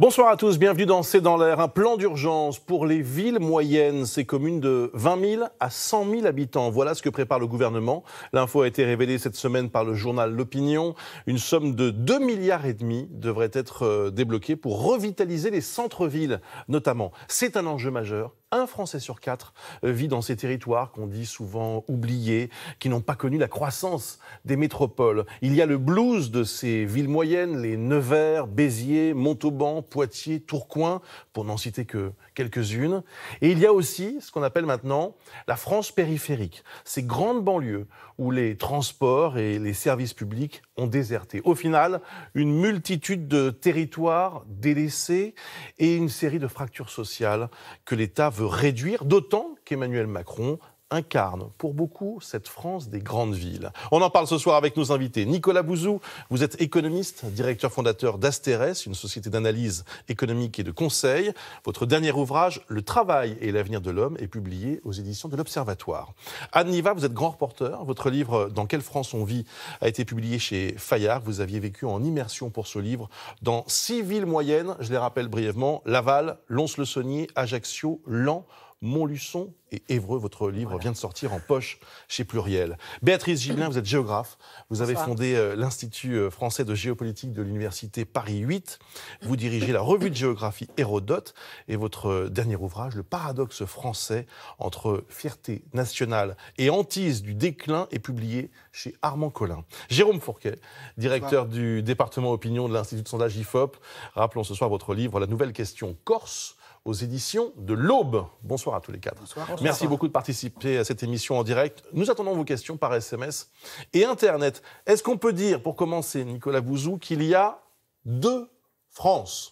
Bonsoir à tous, bienvenue dans C'est dans l'air. Un plan d'urgence pour les villes moyennes, ces communes de 20 000 à 100 000 habitants. Voilà ce que prépare le gouvernement. L'info a été révélée cette semaine par le journal L'Opinion. Une somme de 2 milliards et demi devrait être euh, débloquée pour revitaliser les centres-villes, notamment. C'est un enjeu majeur un Français sur quatre euh, vit dans ces territoires qu'on dit souvent oubliés, qui n'ont pas connu la croissance des métropoles. Il y a le blues de ces villes moyennes, les Nevers, Béziers, Montauban, Poitiers, Tourcoing, pour n'en citer que quelques-unes. Et il y a aussi ce qu'on appelle maintenant la France périphérique, ces grandes banlieues où les transports et les services publics ont déserté. Au final, une multitude de territoires délaissés et une série de fractures sociales que l'État veut réduire, d'autant qu'Emmanuel Macron incarne pour beaucoup cette France des grandes villes. On en parle ce soir avec nos invités. Nicolas Bouzou, vous êtes économiste, directeur fondateur d'Asteres, une société d'analyse économique et de conseil. Votre dernier ouvrage, Le travail et l'avenir de l'homme, est publié aux éditions de l'Observatoire. Anne Niva, vous êtes grand reporter. Votre livre Dans quelle France on vit a été publié chez Fayard. Vous aviez vécu en immersion pour ce livre dans six villes moyennes, je les rappelle brièvement, Laval, Lons-le-Saunier, Ajaccio, Lens, Montluçon et Évreux. Votre livre vient de sortir en poche chez Pluriel. Béatrice Gilien, vous êtes géographe. Vous avez fondé euh, l'Institut euh, français de géopolitique de l'Université Paris 8. Vous dirigez la revue de géographie Hérodote et votre euh, dernier ouvrage, Le paradoxe français entre fierté nationale et hantise du déclin, est publié chez Armand Collin. Jérôme Fourquet, directeur du département opinion de l'Institut de sondage IFOP. Rappelons ce soir votre livre La nouvelle question corse aux éditions de l'Aube. Bonsoir à tous les cadres. Merci beaucoup de participer à cette émission en direct. Nous attendons vos questions par SMS et Internet. Est-ce qu'on peut dire, pour commencer, Nicolas Bouzou, qu'il y a deux France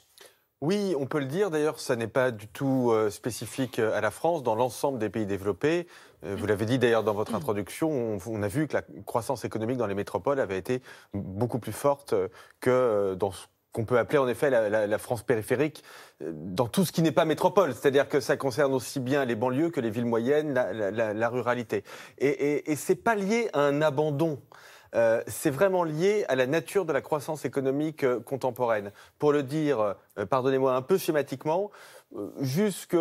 oui, on peut le dire. D'ailleurs, ça n'est pas du tout euh, spécifique à la France. Dans l'ensemble des pays développés, euh, vous l'avez dit d'ailleurs dans votre introduction, on, on, a vu que la croissance économique dans les métropoles avait été beaucoup plus forte euh, que dans ce qu'on peut appeler en effet la, France périphérique euh, dans tout ce qui n'est pas métropole, c'est-à-dire que ça concerne aussi bien les banlieues que les villes moyennes, la, ruralité. Et, et, et c'est pas lié à un abandon. Euh, c'est vraiment lié à la nature de la croissance économique euh, contemporaine. Pour le dire, pardonnez-moi un peu schématiquement, jusque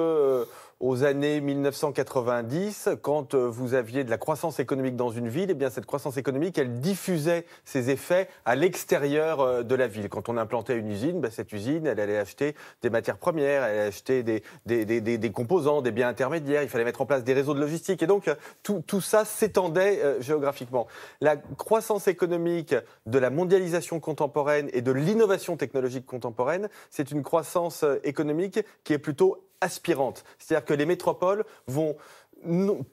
aux années 1990, quand euh, vous aviez de la croissance économique dans une ville, et eh bien cette croissance économique, elle diffusait ses effets à l'extérieur euh, de la ville. Quand on implantait une usine, bah, cette usine, elle allait acheter des matières premières, elle allait acheter des, composants, des biens intermédiaires, il fallait mettre en place des réseaux de logistique. Et donc, euh, tout, ça s'étendait géographiquement. La croissance économique de la mondialisation contemporaine et de l'innovation technologique contemporaine, c'est une croissance économique qui est plutôt aspirantes. C'est-à-dire que les métropoles vont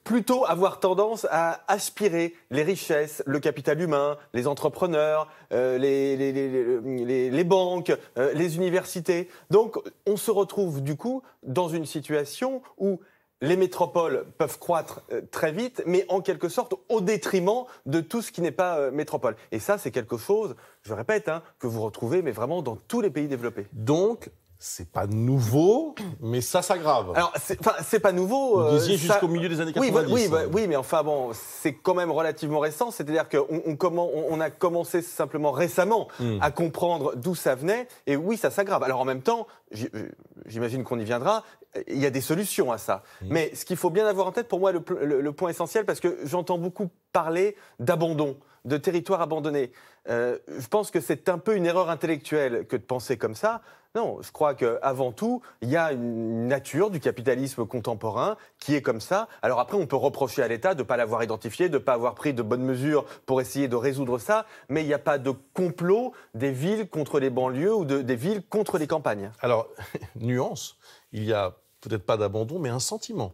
plutôt avoir tendance à aspirer les richesses, le capital humain, les entrepreneurs, euh, les, banques, euh, les universités. Donc on se retrouve du coup dans une situation où les métropoles peuvent croître euh, très vite, mais en quelque sorte au détriment de tout ce qui n'est pas métropole. Et ça, c'est quelque chose, je répète, hein, que vous retrouvez, mais vraiment dans tous les pays développés. Donc, c'est pas nouveau, mais ça s'aggrave. Alors, c'est pas nouveau. Vous euh, disiez jusqu'au milieu des années 90. Oui, mais enfin bon, c'est quand même relativement récent. C'est-à-dire qu'on on, a commencé simplement récemment hmm. à comprendre d'où ça venait. Et oui, ça s'aggrave. Alors en même temps, euh, j'imagine qu'on y viendra. Il y a des solutions à ça. Hmm. Mais ce qu'il faut bien avoir en tête, pour moi, le point essentiel, parce que j'entends beaucoup parler d'abandon de territoires abandonnés. Euh, je pense que c'est un peu une erreur intellectuelle que de penser comme ça. Non, je crois qu'avant tout, il y a une nature du capitalisme contemporain qui est comme ça. Alors après, on peut reprocher à l'État de ne pas l'avoir identifié, de ne pas avoir pris de bonnes mesures pour essayer de résoudre ça, mais il n'y a pas de complot des villes contre les banlieues ou des villes contre les campagnes. Alors, nuance, il n'y a peut-être pas d'abandon, mais un sentiment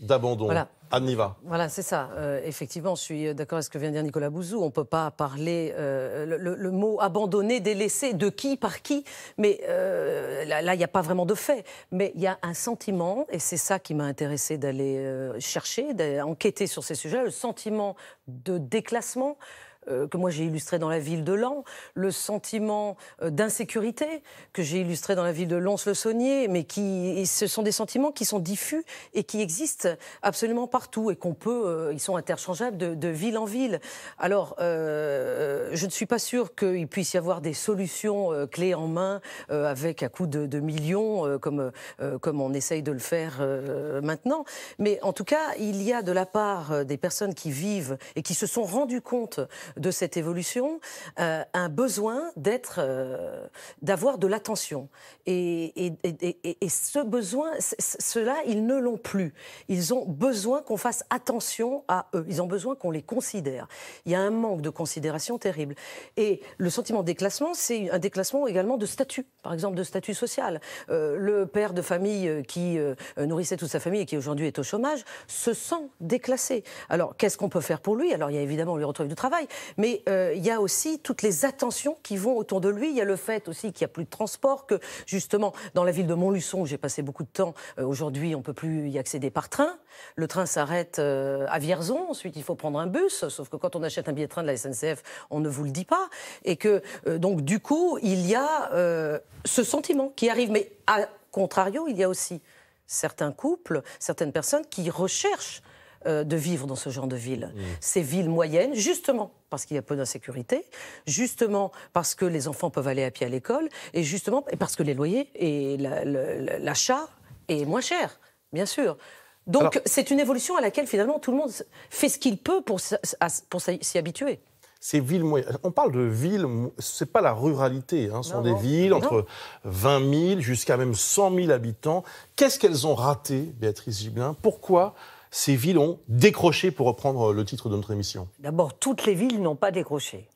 d'abandon. Voilà. Voilà, c'est ça. Euh, effectivement, je suis d'accord avec ce que vient de dire Nicolas Bouzou. On ne peut pas parler euh, le, mot abandonné, délaissé, de qui, par qui. Mais euh, là, il n'y a pas vraiment de fait. Mais il y a un sentiment, et c'est ça qui m'a intéressé d'aller chercher, d'enquêter sur ces sujets, le sentiment de déclassement, euh, que moi j'ai illustré dans la ville de Lens, le sentiment euh, d'insécurité que j'ai illustré dans la ville de Lens-le-Saunier, mais qui, ce sont des sentiments qui sont diffus et qui existent absolument partout et qu'on peut, euh, ils sont interchangeables de, ville en ville. Alors, je ne suis pas sûr qu'il puisse y avoir des solutions clés en main avec à coup de, de millions comme, comme on essaye de le faire maintenant. Mais en tout cas, il y a de la part des personnes qui vivent et qui se sont rendues compte de cette évolution, euh, un besoin d'être, euh, d'avoir de l'attention. Et, et, ce besoin, cela, ils ne l'ont plus. Ils ont besoin qu'on fasse attention à eux. Ils ont besoin qu'on les considère. Il y a un manque de considération terrible. Et le sentiment de déclassement, c'est un déclassement également de statut, par exemple de statut social. Euh, le père de famille qui nourrissait toute sa famille et qui aujourd'hui est au chômage se sent déclassé. Alors qu'est-ce qu'on peut faire pour lui Alors il y a évidemment on lui retrouve du travail, mais euh, il y a aussi toutes les attentions qui vont autour de lui. Il y a le fait aussi qu'il n'y a plus de transport, que justement, dans la ville de Montluçon, où j'ai passé beaucoup de temps, euh, aujourd'hui, on ne peut plus y accéder par train. Le train s'arrête euh, à Vierzon, ensuite il faut prendre un bus, sauf que quand on achète un billet de train de la SNCF, on ne vous le dit pas. Et que, donc, du coup, il y a ce sentiment qui arrive. Mais à contrario, il y a aussi certains couples, certaines personnes qui recherchent euh, de vivre dans ce genre de ville. Mmh. Ces villes moyennes, justement parce qu'il y a peu d'insécurité, justement parce que les enfants peuvent aller à pied à l'école, et justement parce que les loyers et l'achat est moins cher, bien sûr. Donc c'est une évolution à laquelle finalement tout le monde fait ce qu'il peut pour, s'y habituer ces villes moyennes. On parle de villes, n'est pas la ruralité, hein, ce sont des villes entre 20 000 jusqu'à même 100 000 habitants. Qu'est-ce qu'elles ont raté, Béatrice Giblin Pourquoi ces villes ont décroché pour reprendre le titre de notre émission D'abord, toutes les villes n'ont pas décroché.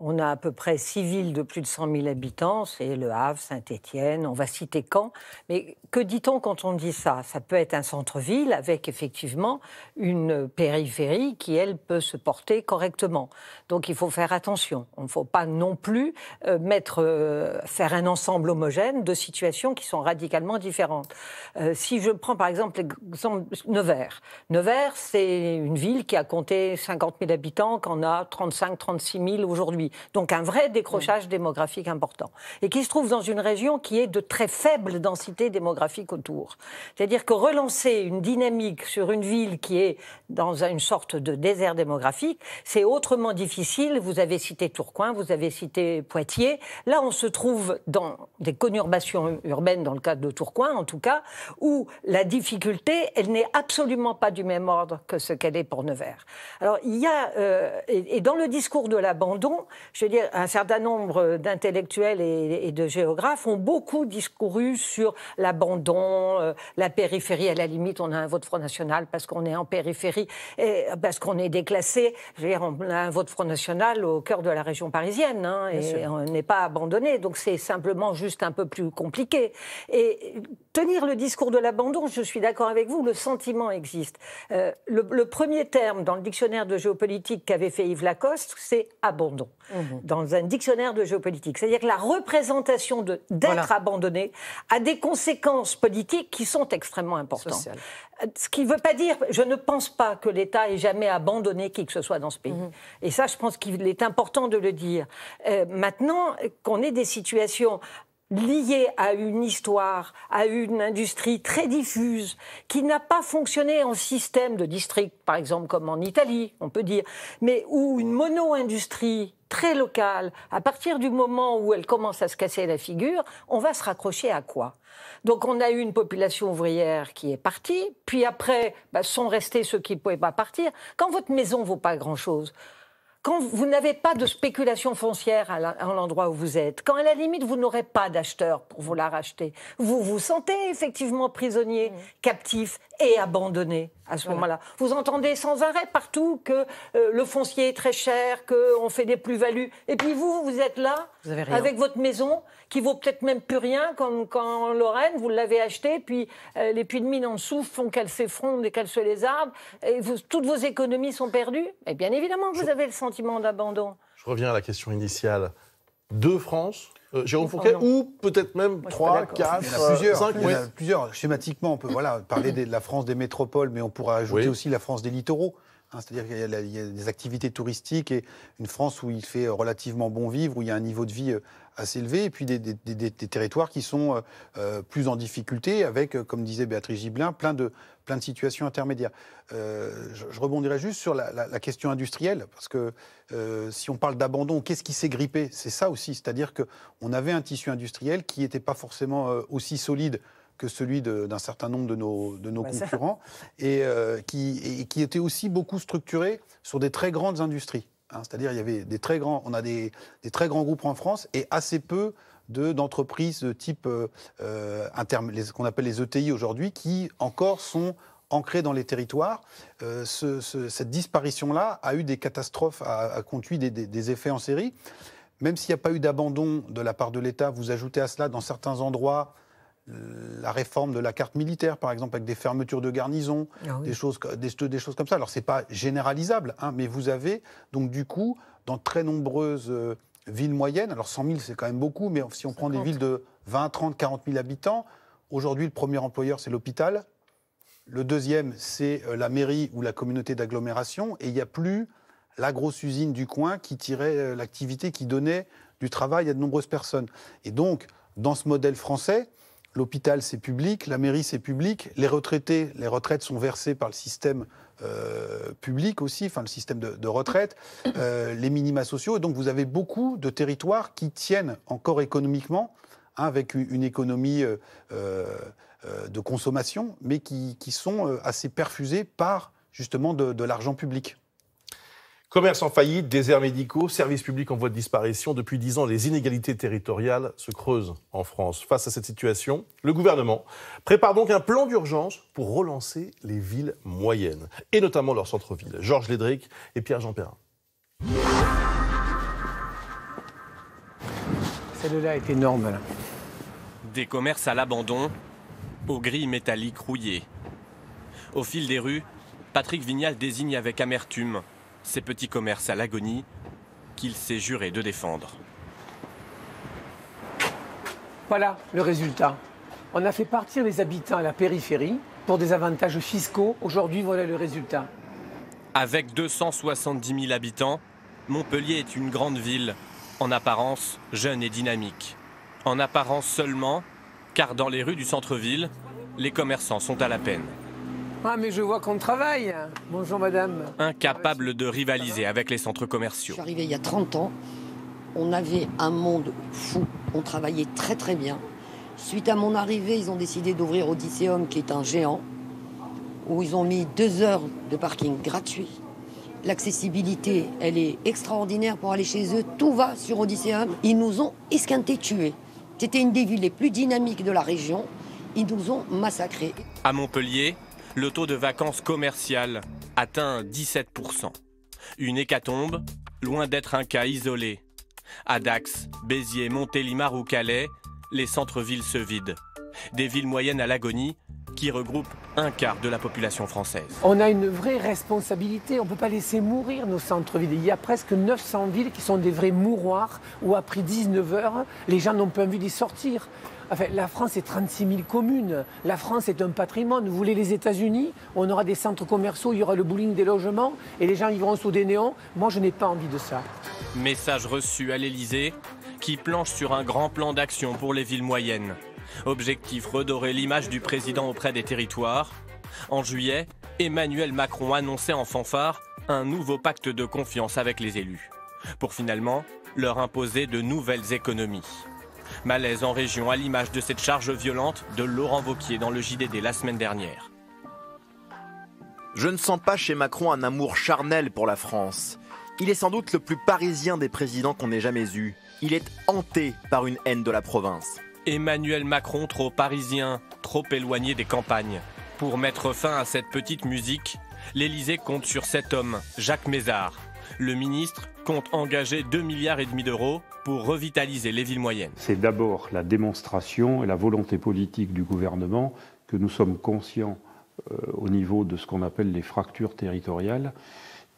On a à peu près six villes de plus de 100 000 habitants, c'est Le Havre, Saint-Étienne, on va citer Caen. Mais que dit-on quand on dit ça Ça peut être un centre-ville avec effectivement une périphérie qui, elle, peut se porter correctement. Donc il faut faire attention. On ne faut pas non plus euh, mettre, euh, faire un ensemble homogène de situations qui sont radicalement différentes. Euh, si je prends par exemple Nevers. Nevers, c'est une ville qui a compté 50 000 habitants, qu'en a 35 36 000 aujourd'hui. Donc un vrai décrochage démographique important. Et qui se trouve dans une région qui est de très faible densité démographique autour. C'est-à-dire que relancer une dynamique sur une ville qui est dans une sorte de désert démographique, c'est autrement difficile. Vous avez cité Tourcoing, vous avez cité Poitiers. Là, on se trouve dans des conurbations urbaines, dans le cadre de Tourcoing en tout cas, où la difficulté, elle n'est absolument pas du même ordre que ce qu'elle est pour Nevers. Alors, il y a, euh, et, dans le discours de l'abandon, je veux dire, un certain nombre d'intellectuels et, de géographes ont beaucoup discouru sur l'abandon, euh, la périphérie. À la limite, on a un vote Front National parce qu'on est en périphérie et parce qu'on est déclassé. Je veux dire, on a un vote Front National au cœur de la région parisienne hein, et on n'est pas abandonné. Donc c'est simplement juste un peu plus compliqué. Et tenir le discours de l'abandon, je suis d'accord avec vous, le sentiment existe. Euh, le, premier terme dans le dictionnaire de géopolitique qu'avait fait Yves Lacoste, c'est abandon, mhm. dans un dictionnaire de géopolitique. C'est-à-dire que la représentation d'être abandonné a des conséquences politiques qui sont extrêmement importantes. Euh, ce qui ne veut pas dire, je ne pense pas que l'État ait jamais abandonné qui que ce soit dans ce pays. Mhm. Et ça, je pense qu'il est important de le dire. Euh, maintenant qu'on ait des situations lié à une histoire, à une industrie très diffuse, qui n'a pas fonctionné en système de district, par exemple, comme en Italie, on peut dire, mais où une mono-industrie très locale, à partir du moment où elle commence à se casser la figure, on va se raccrocher à quoi Donc on a eu une population ouvrière qui est partie, puis après, bah, sont restés ceux qui ne pouvaient pas partir. Quand votre maison vaut pas grand-chose, quand vous n'avez pas de spéculation foncière à l'endroit où vous êtes, quand à la limite vous n'aurez pas d'acheteur pour vous la racheter, vous vous sentez effectivement prisonnier, mmh. captif et abandonné à ce moment-là. Vous entendez sans arrêt partout que euh, le foncier est très cher, qu'on fait des plus-values. Et puis vous, vous êtes là, avec votre maison, qui vaut peut-être même plus rien, comme quand Lorraine, vous l'avez achetée, puis euh, les puits de mine en dessous font qu'elle s'effronde et qu'elle se les arbres, et toutes vos économies sont perdues. Et bien évidemment vous avez le sentiment d'abandon. Je reviens à la question initiale. De France, euh, Jérôme Fourquet, ou peut-être même 3, 4, plusieurs, Il y plusieurs. Schématiquement, on peut voilà, parler de la France des métropoles, mais on pourra ajouter aussi la France des littoraux. Hein, c'est-à-dire qu'il y, a des activités touristiques et une France où il fait euh, relativement bon vivre, où il y a un niveau de vie euh, assez élevé, et puis des, territoires qui sont euh, plus en difficulté, avec, comme disait Béatrice Gibelin, plein de, situations intermédiaires. je, rebondirai juste sur la, question industrielle, parce que si on parle d'abandon, qu'est-ce qui s'est grippé C'est ça aussi, c'est-à-dire qu'on avait un tissu industriel qui n'était pas forcément aussi solide que celui d'un certain nombre de nos, de nos concurrents, et, euh, qui, qui était aussi beaucoup structuré sur des très grandes industries. Hein. C'est-à-dire, il y avait des très grands, on a des, des, très grands groupes en France et assez peu d'entreprises de, type euh, euh qu'on appelle les ETI aujourd'hui, qui encore sont ancrées dans les territoires. Euh, cette disparition-là a eu des catastrophes, a, conduit des, des effets en série. Même s'il n'y a pas eu d'abandon de la part de l'État, vous ajoutez à cela dans certains endroits la réforme de la carte militaire, par exemple, avec des fermetures de garnisons, ah des, choses, des, choses comme ça. Alors, ce n'est pas généralisable, hein, mais vous avez, donc, du coup, dans très nombreuses euh, villes moyennes, alors 100 000, c'est quand même beaucoup, mais si on prend des villes de 20, 30, 40 000 habitants, aujourd'hui, le premier employeur, c'est l'hôpital. Le deuxième, c'est euh, la mairie ou la communauté d'agglomération. Et il n'y a plus la grosse usine du coin qui tirait euh, l'activité, qui donnait du travail à de nombreuses personnes. Et donc, dans ce modèle français, L'hôpital, c'est public, la mairie, c'est public, les retraités, les retraites sont versées par le système euh, public aussi, enfin le système de, retraite, euh, les minima sociaux. Et donc vous avez beaucoup de territoires qui tiennent encore économiquement, hein, avec une économie euh, de consommation, mais qui, sont assez perfusés par justement de l'argent public. Commerce en faillite, déserts médicaux, services publics en voie de disparition. Depuis dix ans, les inégalités territoriales se creusent en France. Face à cette situation, le gouvernement prépare donc un plan d'urgence pour relancer les villes moyennes, et notamment leurs centres-villes. Georges Lédric et Pierre-Jean Perrin. Celle-là est énorme. Des commerces à l'abandon, aux grilles métalliques rouillées. Au fil des rues, Patrick Vignal désigne avec amertume ces petits commerces à l'agonie qu'il s'est juré de défendre. Voilà le résultat. On a fait partir les habitants à la périphérie pour des avantages fiscaux. Aujourd'hui, voilà le résultat. Avec 270 000 habitants, Montpellier est une grande ville, en apparence jeune et dynamique. En apparence seulement, car dans les rues du centre-ville, les commerçants sont à la peine. Ah, mais je vois qu'on travaille. Bonjour, madame. Incapable de rivaliser avec les centres commerciaux. Je suis il y a 30 ans. On avait un monde fou. On travaillait très, très bien. Suite à mon arrivée, ils ont décidé d'ouvrir Odysseum, qui est un géant, où ils ont mis deux heures de parking gratuit. L'accessibilité, elle est extraordinaire pour aller chez eux. Tout va sur Odysseum. Ils nous ont esquinté, tués. C'était une des villes les plus dynamiques de la région. Ils nous ont massacrés. À Montpellier, le taux de vacances commerciales atteint 17%. Une hécatombe, loin d'être un cas isolé. À Dax, Béziers, Montélimar ou Calais, les centres-villes se vident. Des villes moyennes à l'agonie qui regroupent un quart de la population française. On a une vraie responsabilité, on ne peut pas laisser mourir nos centres-villes. Il y a presque 900 villes qui sont des vrais mouroirs où après 19h, les gens n'ont pas envie d'y sortir la France, est 36 000 communes. La France est un patrimoine. Vous voulez les États-Unis On aura des centres commerciaux, il y aura le bowling des logements et les gens vivront sous des néons. Moi, je n'ai pas envie de ça. Message reçu à l'Élysée qui planche sur un grand plan d'action pour les villes moyennes. Objectif redorer l'image du président auprès des territoires. En juillet, Emmanuel Macron annonçait en fanfare un nouveau pacte de confiance avec les élus, pour finalement leur imposer de nouvelles économies. Malaise en région à l'image de cette charge violente de Laurent Vauquier dans le JDD la semaine dernière. Je ne sens pas chez Macron un amour charnel pour la France. Il est sans doute le plus parisien des présidents qu'on ait jamais eu. Il est hanté par une haine de la province. Emmanuel Macron trop parisien, trop éloigné des campagnes. Pour mettre fin à cette petite musique, l'Élysée compte sur cet homme, Jacques Mézard. Le ministre, compte engager 2 milliards et demi d'euros pour revitaliser les villes moyennes. C'est d'abord la démonstration et la volonté politique du gouvernement que nous sommes conscients euh, au niveau de ce qu'on appelle les fractures territoriales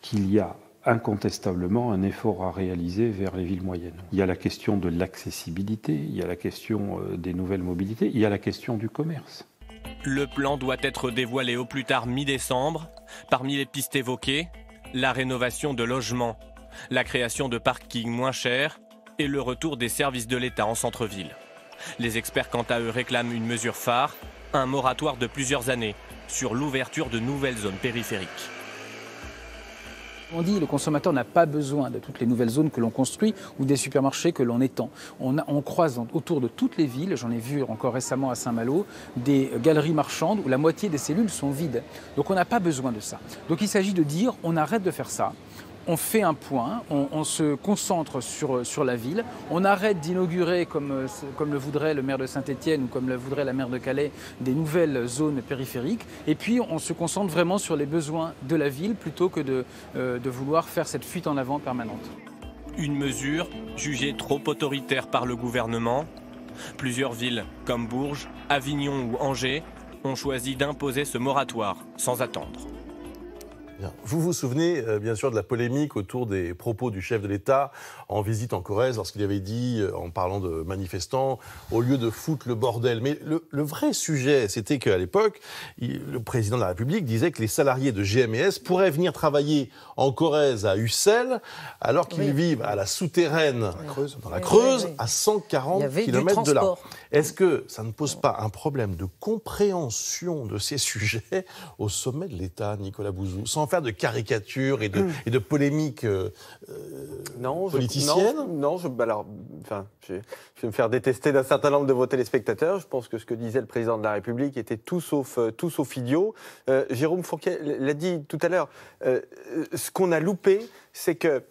qu'il y a incontestablement un effort à réaliser vers les villes moyennes. Il y a la question de l'accessibilité, il y a la question euh, des nouvelles mobilités, il y a la question du commerce. Le plan doit être dévoilé au plus tard mi-décembre. Parmi les pistes évoquées, la rénovation de logements la création de parkings moins chers et le retour des services de l'État en centre-ville. Les experts quant à eux réclament une mesure phare, un moratoire de plusieurs années sur l'ouverture de nouvelles zones périphériques. On dit le consommateur n'a pas besoin de toutes les nouvelles zones que l'on construit ou des supermarchés que l'on étend. On, a, croise autour de toutes les villes, j'en ai vu encore récemment à Saint-Malo, des galeries marchandes où la moitié des cellules sont vides. Donc on n'a pas besoin de ça. Donc il s'agit de dire on arrête de faire ça on fait un point, on, se concentre sur, la ville, on arrête d'inaugurer, euh, comme, le voudrait le maire de Saint-Étienne ou comme le voudrait la maire de Calais, des nouvelles zones périphériques, et puis on se concentre vraiment sur les besoins de la ville plutôt que de euh, vouloir faire cette fuite en avant permanente. Une mesure jugée trop autoritaire par le gouvernement. Plusieurs villes, comme Bourges, Avignon ou Angers, ont choisi d'imposer ce moratoire sans attendre. Vous vous souvenez euh, bien sûr de la polémique autour des propos du chef de l'État en visite en Corrèze lorsqu'il avait dit, euh, en parlant de manifestants, au lieu de foutre le bordel. Mais le, vrai sujet, c'était qu'à l'époque, le président de la République disait que les salariés de GMS e pourraient venir travailler en Corrèze à Ussel alors qu'ils vivent à la souterraine, dans la Creuse, à 140 km de là. Est-ce que ça ne pose pas un problème de compréhension de ces sujets au sommet de l'État, Nicolas Bouzou, sans faire de caricatures et de, hmm. et de euh, euh, non, je, Non, alors, je, vais me faire détester d'un certain nombre de vos téléspectateurs. Je pense que ce que disait le président de la République était tout sauf, euh, idiot. Jérôme Fourquet l'a dit tout à l'heure. ce qu'on a loupé, c'est que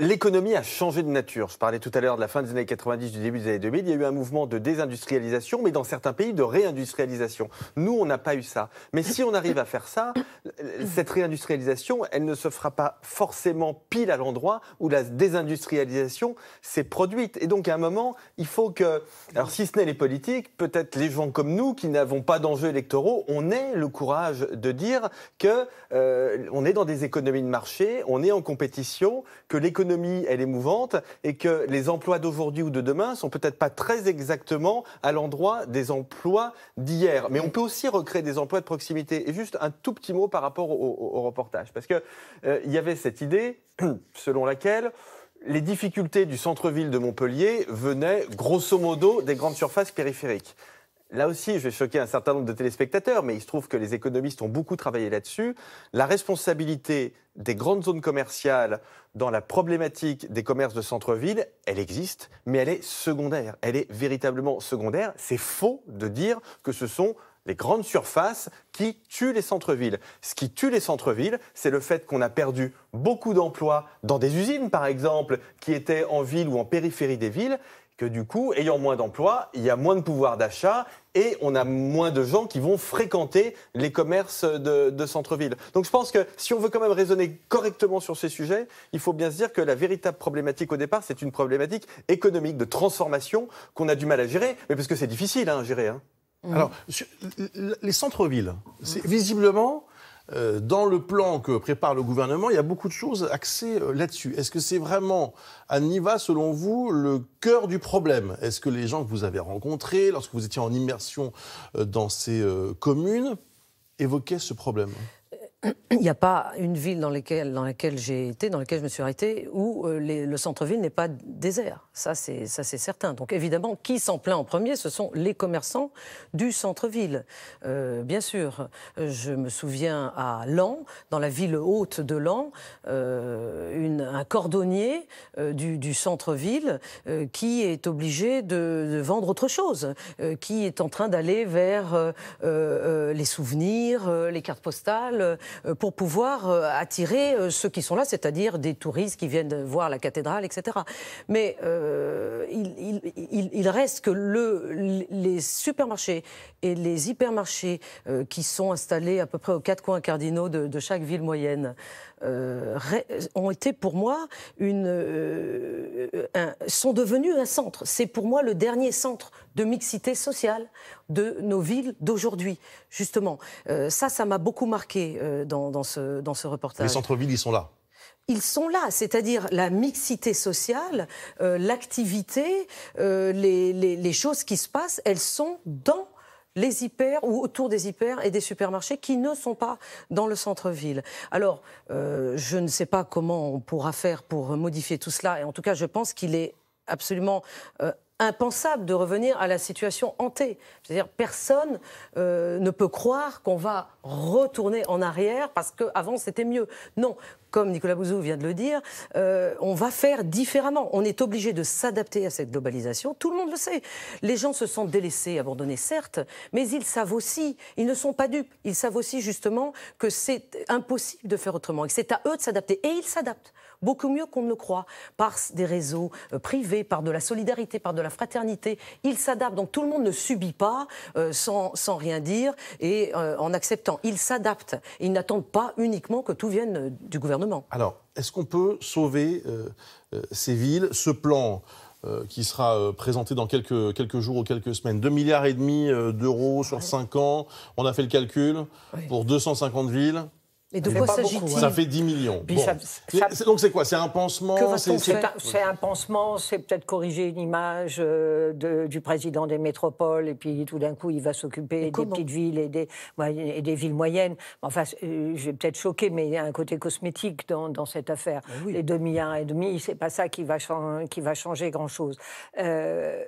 L'économie a changé de nature. Je parlais tout à l'heure de la fin des années 90, du début des années 2000. Il y a eu un mouvement de désindustrialisation, mais dans certains pays, de réindustrialisation. Nous, on n'a pas eu ça. Mais si on arrive à faire ça, cette réindustrialisation, elle ne se fera pas forcément pile à l'endroit où la désindustrialisation s'est produite. Et donc, à un moment, il faut que, alors si ce n'est les politiques, peut-être les gens comme nous qui n'avons pas d'enjeux électoraux, on ait le courage de dire que euh, on est dans des économies de marché, on est en compétition, que l'économie l'économie, elle est mouvante et que les emplois d'aujourd'hui ou de demain sont peut-être pas très exactement à l'endroit des emplois d'hier. Mais on peut aussi recréer des emplois de proximité. Et juste un tout petit mot par rapport au, reportage, parce que euh, il y avait cette idée selon laquelle les difficultés du centre-ville de Montpellier venaient grosso modo des grandes surfaces périphériques. Là aussi, je vais choquer un certain nombre de téléspectateurs, mais il se trouve que les économistes ont beaucoup travaillé là-dessus. La responsabilité des grandes zones commerciales dans la problématique des commerces de centre-ville, elle existe, mais elle est secondaire. Elle est véritablement secondaire. C'est faux de dire que ce sont les grandes surfaces qui tuent les centres-villes. Ce qui tue les centres-villes, c'est le fait qu'on a perdu beaucoup d'emplois dans des usines, par exemple, qui étaient en ville ou en périphérie des villes que du coup, ayant moins d'emplois, il y a moins de pouvoir d'achat et on a moins de gens qui vont fréquenter les commerces de, centre-ville. Donc je pense que si on veut quand même raisonner correctement sur ces sujets, il faut bien se dire que la véritable problématique au départ, c'est une problématique économique de transformation qu'on a du mal à gérer, mais parce que c'est difficile hein, à gérer. Hein. Alors, les centres-villes, visiblement, euh, dans le plan que prépare le gouvernement, il y a beaucoup de choses axées euh, là-dessus. Est-ce que c'est vraiment, à Niva, selon vous, le cœur du problème Est-ce que les gens que vous avez rencontrés, lorsque vous étiez en immersion euh, dans ces communes, évoquaient ce problème il n'y a pas une ville dans, laquelle j'ai été, dans laquelle je me suis arrêté, où euh, le centre-ville n'est pas désert. Ça, c'est certain. Donc, évidemment, qui s'en plaint en premier Ce sont les commerçants du centre-ville. Euh, bien sûr, je me souviens à Lan, dans la ville haute de Lan, euh, un cordonnier du, centre-ville qui est obligé de vendre autre chose, qui est en train d'aller vers les souvenirs, les cartes postales euh, pour pouvoir euh, attirer euh, ceux qui sont là, c'est-à-dire des touristes qui viennent voir la cathédrale, etc. Mais il, reste que les supermarchés et les hypermarchés qui sont installés à peu près aux quatre coins cardinaux de chaque ville moyenne, euh, ont été pour moi une, euh, sont devenus un centre. C'est pour moi le dernier centre de mixité sociale de nos villes d'aujourd'hui, justement. Euh, ça, ça m'a beaucoup marqué dans, dans, ce, dans ce reportage. Les centres-villes, ils sont là ils sont là, c'est-à-dire la mixité sociale, l'activité, les, les, les, choses qui se passent, elles sont dans les hyper ou autour des hyper et des supermarchés qui ne sont pas dans le centre-ville. Alors, euh, je ne sais pas comment on pourra faire pour modifier tout cela, et en tout cas, je pense qu'il est absolument euh, impensable de revenir à la situation hantée. C'est-à-dire personne euh, ne peut croire qu'on va retourner en arrière parce qu'avant c'était mieux. Non, comme Nicolas Bouzou vient de le dire, euh, on va faire différemment. On est obligé de s'adapter à cette globalisation. Tout le monde le sait. Les gens se sentent délaissés, abandonnés, certes, mais ils savent aussi, ils ne sont pas dupes, ils savent aussi justement que c'est impossible de faire autrement et que c'est à eux de s'adapter. Et ils s'adaptent beaucoup mieux qu'on ne le croit, par des réseaux euh, privés, par de la solidarité, par de la fraternité. Ils s'adaptent, donc tout le monde ne subit pas euh, sans, rien dire et euh, en acceptant. Ils s'adaptent. Ils n'attendent pas uniquement que tout vienne du gouvernement. Alors, est-ce qu'on peut sauver ces villes, ce plan qui sera présenté dans quelques, quelques jours ou quelques semaines. 2 milliards et demi d'euros sur 5 ans, on a fait le calcul, pour 250 villes, et de quoi sagit hein. Ça fait 10 millions. Donc c'est quoi C'est un pansement C'est un, pansement, c'est peut-être corriger une image euh, du président des métropoles, et puis tout d'un coup, il va s'occuper des petites villes et des, et des villes moyennes. Enfin, euh, je vais peut-être choquer, mais il y a un côté cosmétique dans, cette affaire. Les 2 milliards et demi, c'est pas ça qui va, qui va changer grand-chose. Euh,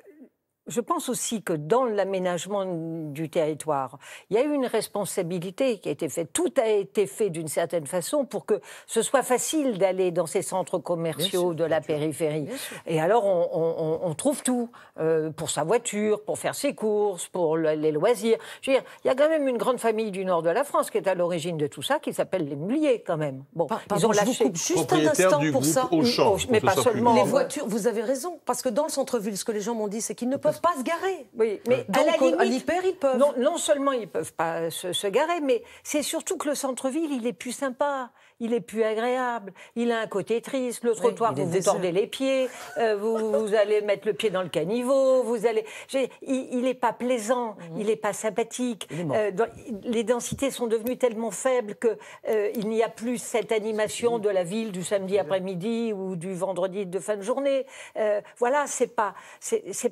je pense aussi que dans l'aménagement du territoire, il y a eu une responsabilité qui a été faite. Tout a été fait d'une certaine façon pour que ce soit facile d'aller dans ces centres commerciaux de la périphérie. Et alors, on, trouve tout euh, pour sa voiture, pour faire ses courses, pour les loisirs. dire, il y a quand même une grande famille du nord de la France qui est à l'origine de tout ça, qui s'appelle les Muliers, quand même. Bon, ils ont juste un instant pour ça. Oh, mais, pas seulement. Les voitures, vous avez raison, parce que dans le centre-ville, ce que les gens m'ont dit, c'est qu'ils ne peuvent peuvent pas se garer. Oui, mais euh, à, ils peuvent. Non, non, seulement ils peuvent pas se, se garer, mais c'est surtout que le centre-ville, il est plus sympa il est plus agréable. Il a un côté triste. Le trottoir, vous vous tordez les pieds, euh, vous, allez mettre le pied dans le caniveau, vous allez. Il n'est pas plaisant, mhm. il n'est pas sympathique. Euh, les densités sont devenues tellement faibles que euh, il n'y a plus cette animation de la ville du samedi après-midi ou du vendredi de fin de journée. voilà, c'est pas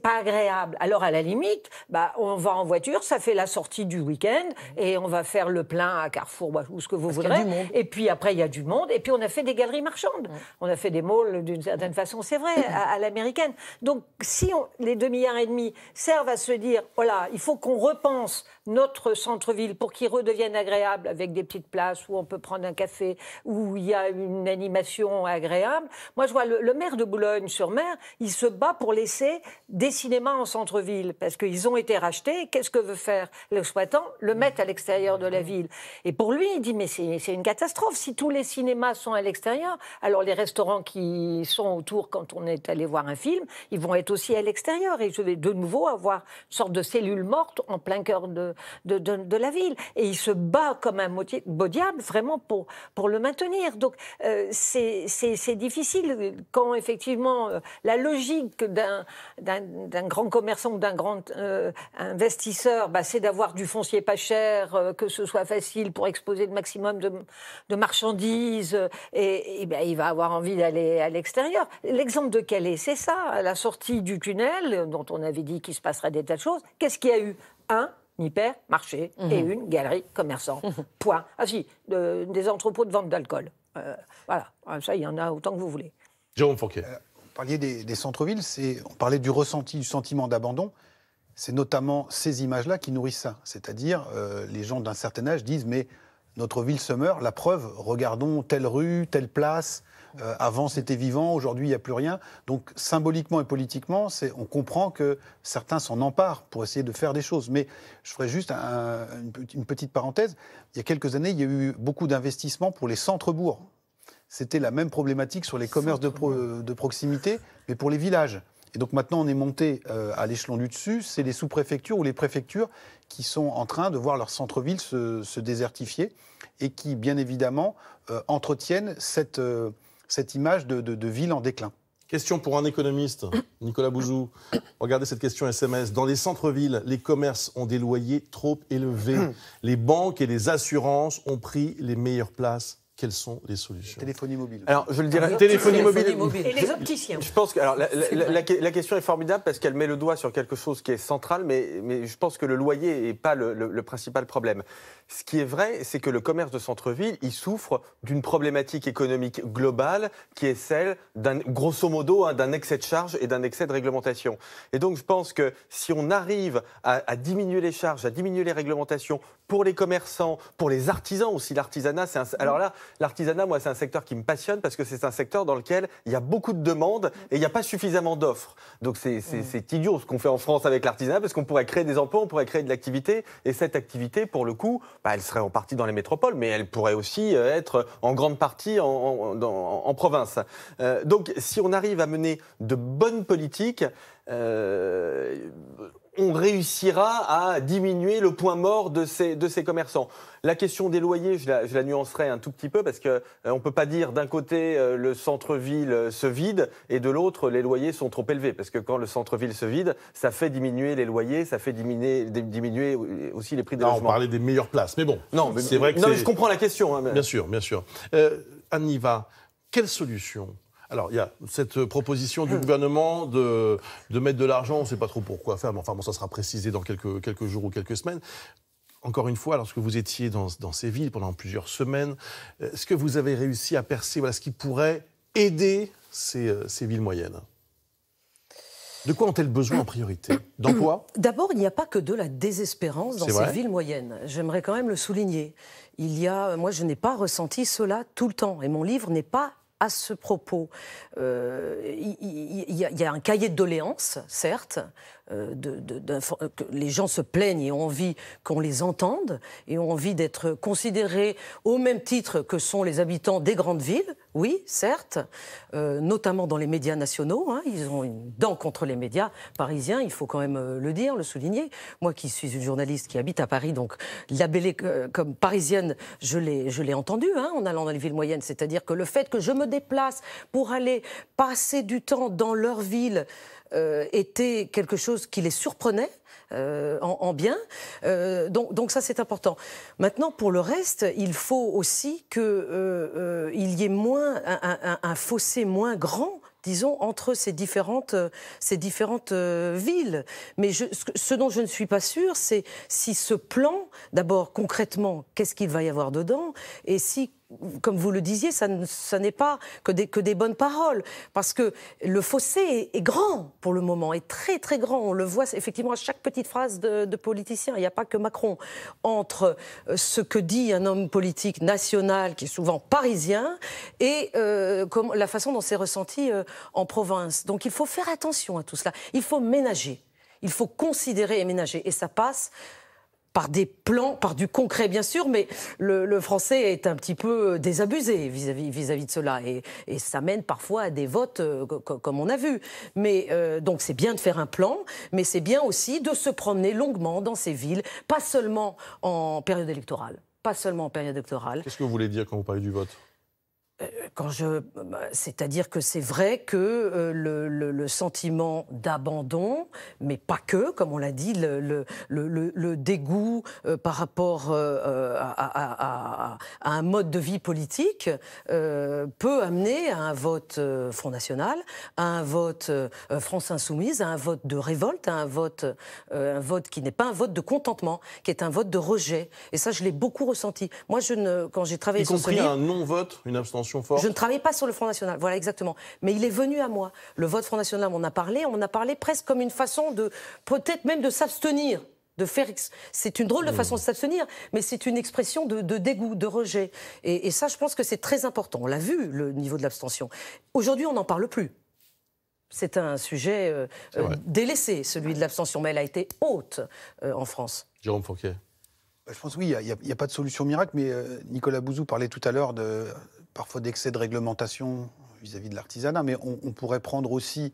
pas agréable. Alors à la limite, bah on va en voiture, ça fait la sortie du week-end mhm. et on va faire le plein à Carrefour bah, ou ce que vous voulez. voudrez. Et puis après il y a du monde. Et puis on a fait des galeries marchandes. Mm. On a fait des malls, d'une certaine façon, c'est vrai, à, l'américaine. Donc si les 2 milliards et demi servent à se dire, voilà, oh il faut qu'on repense notre centre-ville pour qu'il redevienne agréable avec des petites places où on peut prendre un café, où il y a une animation agréable. Moi, je vois le, maire de Boulogne-sur-Mer, il se bat pour laisser des cinémas en centre-ville parce qu'ils ont été rachetés. Qu'est-ce que veut faire l'exploitant Le mettre à l'extérieur de la ville. Et pour lui, il dit mais c'est une catastrophe si tous les cinémas sont à l'extérieur. Alors les restaurants qui sont autour quand on est allé voir un film, ils vont être aussi à l'extérieur et je vais de nouveau avoir une sorte de cellule morte en plein cœur de, de, la ville. Et il se bat comme un beau diable vraiment pour, pour le maintenir. Donc euh, c'est difficile quand effectivement euh, la logique d'un grand commerçant ou d'un grand euh, investisseur, bah, c'est d'avoir du foncier pas cher, que ce soit facile pour exposer le maximum de, marchandises, et, bah, il va avoir envie d'aller à l'extérieur. L'exemple de Calais, c'est ça, à la sortie du tunnel, dont on avait dit qu'il se passerait des tas de choses, qu'est-ce qu'il y a eu Un, Hyper, marché, et mhm. une galerie commerçante. Mhm. Point. Ah si, des entrepôts de vente d'alcool. Euh, voilà, ah, ça, il y en a autant que vous voulez. Jérôme Fouquet. Euh, on parlait des, centres-villes, on parlait du ressenti, du sentiment d'abandon. C'est notamment ces images-là qui nourrissent ça. C'est-à-dire, euh, les gens d'un certain âge disent, mais notre ville se meurt, la preuve, regardons telle rue, telle place, euh, avant, c'était vivant, aujourd'hui, il n'y a plus rien. Donc, symboliquement et politiquement, on comprend que certains s'en emparent pour essayer de faire des choses. Mais je ferai juste une petite parenthèse. Il y a quelques années, il y a eu beaucoup d'investissements pour les centres-bourgs. C'était la même problématique sur les commerces de, proximité, mais pour les villages. Et donc maintenant, on est monté euh, à l'échelon du dessus. C'est les sous-préfectures ou les préfectures qui sont en train de voir leur centre-ville se, désertifier et qui, bien évidemment, euh, entretiennent cette, cette image de, ville en déclin. Question pour un économiste, Nicolas Bouzou. Regardez cette question SMS. Dans les centres-villes, les commerces ont des loyers trop élevés. Les banques et les assurances ont pris les meilleures places quelles sont les solutions Téléphonie mobile. Alors, je le ah, dirais. Téléphonie mobile. Et les opticiens. Je pense que alors, la, la, question est formidable parce qu'elle met le doigt sur quelque chose qui est central, mais, mais je pense que le loyer n'est pas le, principal problème. Ce qui est vrai, c'est que le commerce de centre-ville, il souffre d'une problématique économique globale qui est celle, d'un, grosso modo, hein, d'un excès de charges et d'un excès de réglementation. Et donc, je pense que si on arrive à, à diminuer les charges, à diminuer les réglementations pour les commerçants, pour les artisans aussi, l'artisanat, c'est un, alors là, L'artisanat, moi, c'est un secteur qui me passionne parce que c'est un secteur dans lequel il y a beaucoup de demandes et il n'y a pas suffisamment d'offres. Donc mm. c'est idiot ce qu'on fait en France avec l'artisanat parce qu'on pourrait créer des emplois, on pourrait créer de l'activité et cette activité, pour le coup, bah, elle serait en partie dans les métropoles, mais elle pourrait aussi euh, être en grande partie en, province. Euh, donc si on arrive à mener de bonnes politiques, euh, on réussira à diminuer le point mort de ces, de ces commerçants. La question des loyers, je la, nuancerai un tout petit peu parce qu'on euh, on ne peut pas dire d'un côté euh, le centre-ville euh, se vide et de l'autre les loyers sont trop élevés parce que quand le centre-ville se vide, ça fait diminuer les loyers, ça fait diminuer, diminuer aussi les prix des ah, logements. On parlait des meilleures places, mais bon. Non, mais, vrai que je comprends la question. Hein, bien sûr, bien sûr. Euh, Anniva, quelle solution alors, il y a cette euh, proposition du hmm. gouvernement de, mettre de l'argent, on ne sait pas trop pourquoi faire, mais enfin, bon, ça sera précisé dans quelques, quelques jours ou quelques semaines. Encore une fois, lorsque vous étiez dans, ces villes pendant plusieurs semaines, est-ce que vous avez réussi à percer ce qui pourrait aider ces, euh, ces villes moyennes de quoi ont-elles besoin en priorité D'emploi hmm. D'abord, il n'y a pas que de la désespérance dans ces villes moyennes. J'aimerais quand même le souligner. Il y a, moi, je n'ai pas ressenti cela tout le temps, et mon livre n'est pas à ce propos, euh, il y, y, a un cahier de doléances, certes, euh, euh, que les gens se plaignent et ont envie qu'on les entende et ont envie d'être considérés au même titre que sont les habitants des grandes villes. Oui, certes, euh, notamment dans les médias nationaux. Hein, ils ont une dent contre les médias parisiens, il faut quand même le dire, le souligner. Moi qui suis une journaliste qui habite à Paris, donc labellée comme parisienne, je l'ai entendu hein, en allant dans les villes moyennes. C'est-à-dire que le fait que je me déplace pour aller passer du temps dans leur ville, euh, était quelque chose qui les surprenait. Euh, en, bien. Euh, donc, ça, c'est important. Maintenant, pour le reste, il faut aussi qu'il y ait moins un, fossé moins grand disons, entre ces différentes, ces différentes villes. Mais ce dont je ne suis pas sûre, c'est si ce plan, d'abord concrètement, qu'est-ce qu'il va y avoir dedans, et si comme vous le disiez, ça, n'est pas que des, bonnes paroles, parce que le fossé est, grand pour le moment, est très très grand. On le voit effectivement à chaque petite phrase de, politicien. Il n'y a pas que Macron entre euh, ce que dit un homme politique national, qui est souvent parisien, et euh, comme, la façon dont c'est ressenti euh, en province. Donc il faut faire attention à tout cela. Il faut ménager. Il faut considérer et ménager. Et ça passe par des plans, par du concret bien sûr, mais le, français est un petit peu euh, désabusé vis-à-vis -vis, -vis de cela et, ça mène parfois à des votes euh, comme on a vu. Mais euh, donc c'est bien de faire un plan, mais c'est bien aussi de se promener longuement dans ces villes, pas seulement en période électorale. Pas seulement en période électorale. Qu'est-ce que vous voulez dire quand vous parlez du vote euh, quand je, bah, c'est-à-dire que c'est vrai que euh, le, sentiment d'abandon, mais pas que, comme on l'a dit, le, le, dégoût euh, par rapport à, un mode de vie politique peut amener à un vote Front National, à un vote France Insoumise, à un vote de révolte, à un vote, un vote qui n'est pas un vote de contentement, qui est un vote de rejet. Et ça, je l'ai beaucoup ressenti. Moi, je ne, quand j'ai travaillé sur un non-vote, une abstention je ne travaillais pas sur le Front National, voilà exactement. Mais il est venu à moi. Le vote Front National, on en a parlé, on en a parlé presque comme une façon de, peut-être même de s'abstenir de faire. C'est une drôle de hmm. façon de s'abstenir, mais c'est une expression de, dégoût, de rejet. Et, ça, je pense que c'est très important. On l'a vu, le niveau de l'abstention. Aujourd'hui, on n'en parle plus. C'est un sujet euh, euh, délaissé, celui de l'abstention, mais elle a été haute euh, en France. Jérôme Fourquet. Bah, je pense oui, il n'y a, a, pas de solution miracle, mais Nicolas Bouzou parlait tout à l'heure de parfois d'excès de réglementation vis-à-vis de l'artisanat, mais on, pourrait prendre aussi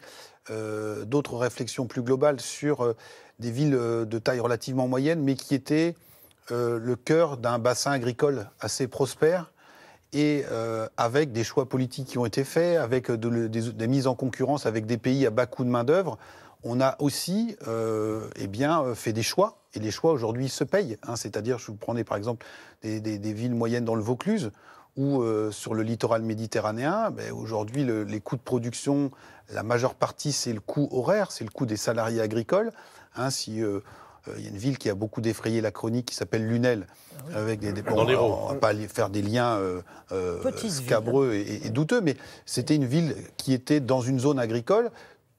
euh, d'autres réflexions plus globales sur euh, des villes euh, de taille relativement moyenne, mais qui étaient le cœur d'un bassin agricole assez prospère et avec des choix politiques qui ont été faits, avec des, mises en concurrence avec des pays à bas coût de main-d'œuvre. On a aussi eh bien, fait des choix, et les choix aujourd'hui se payent. Hein. C'est-à-dire, je vous prenais par exemple des villes moyennes dans le Vaucluse, ou euh, sur le littoral méditerranéen, ben, aujourd'hui les coûts de production, la majeure partie c'est le coût horaire, c'est le coût des salariés agricoles. il hein, euh, euh, y a une ville qui a beaucoup défrayé la chronique qui s'appelle Lunel, ah avec des dépenses. on ne va pas faire des liens euh, et, douteux, mais c'était une ville qui était dans une zone agricole.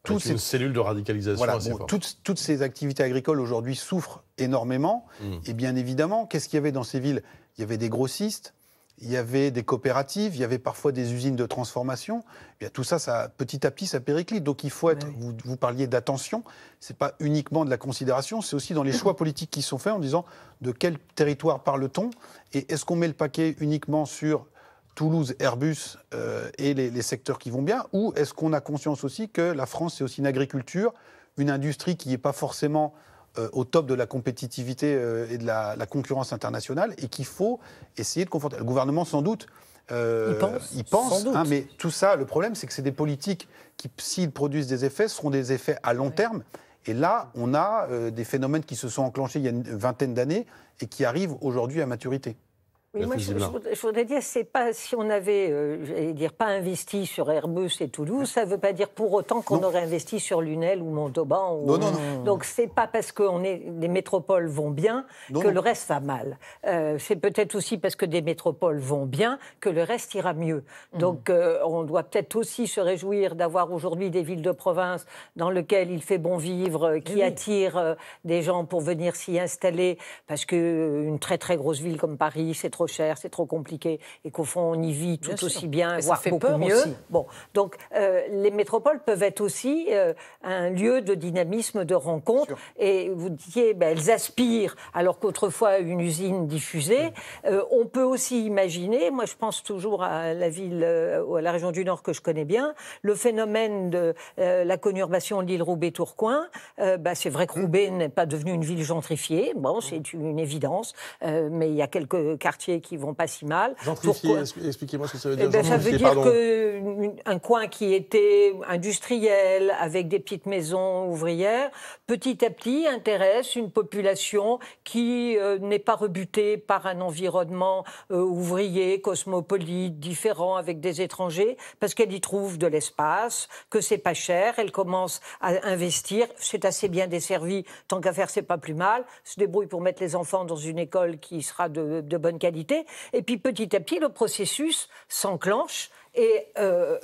Toutes ces... une cellule de radicalisation. assez toutes, ces activités agricoles aujourd'hui souffrent énormément. Mm. Et bien évidemment, qu'est-ce qu'il y avait dans ces villes Il y avait des grossistes, il y avait des coopératives, il y avait parfois des usines de transformation. Et eh tout ça, ça, petit à petit, ça périclite. Donc il faut être, vous, parliez d'attention, ce n'est pas uniquement de la considération, c'est aussi dans les choix politiques qui sont faits en disant de quel territoire parle-t-on et est-ce qu'on met le paquet uniquement sur Toulouse, Airbus euh, et les, les secteurs qui vont bien ou est-ce qu'on a conscience aussi que la France, c'est aussi une agriculture, une industrie qui n'est pas forcément euh, au top de la compétitivité euh, et de la, concurrence internationale et qu'il faut essayer de confronter. Le gouvernement, sans doute, euh, il pense, hein, mais tout ça, le problème, c'est que c'est des politiques qui, s'ils produisent des effets, seront des effets à long terme. Et là, on a des phénomènes qui se sont enclenchés il y a une vingtaine d'années et qui arrivent aujourd'hui à maturité moi, je, voudrais dire, c'est pas si on avait, euh, dire, pas investi sur Airbus et Toulouse, ça ne veut pas dire pour autant qu'on aurait investi sur Lunel ou Montauban. Ou... Non, non, Donc c'est pas parce que on est, les métropoles vont bien que le reste va mal. Euh, c'est peut-être aussi parce que des métropoles vont bien que le reste ira mieux. Mm. Donc euh, on doit peut-être aussi se réjouir d'avoir aujourd'hui des villes de province dans lesquelles il fait bon vivre, eh qui attirent des gens pour venir s'y installer, parce que une très très grosse ville comme Paris, c'est trop cher, c'est trop compliqué, et qu'au fond, on y vit tout aussi bien, voire beaucoup mieux. Bon, donc euh, les métropoles peuvent être aussi euh, un lieu de dynamisme, de rencontre, et vous disiez, ben, elles aspirent, alors qu'autrefois une usine diffusée. Mm. Euh, on peut aussi imaginer, moi je pense toujours à la ville, ou à la région du Nord que je connais bien, le phénomène de la conurbation de l'île Roubaix-Tourcoing. Ben, c'est vrai que mm. Roubaix n'est pas devenu une ville gentrifiée, bon, c'est mm. une évidence, mais il y a quelques quartiers qui qui vont pas si mal. expliquez-moi ce que ça veut eh dire. Ben, ça veut dire qu'un coin qui était industriel, avec des petites maisons ouvrières, petit à petit intéresse une population qui euh, n'est pas rebutée par un environnement euh, ouvrier, cosmopolite, différent, avec des étrangers, parce qu'elle y trouve de l'espace, que c'est pas cher, elle commence à investir, c'est assez bien desservi, tant qu'à faire, c'est pas plus mal, se débrouille pour mettre les enfants dans une école qui sera de bonne qualité et puis petit à petit, le processus s'enclenche. Et euh,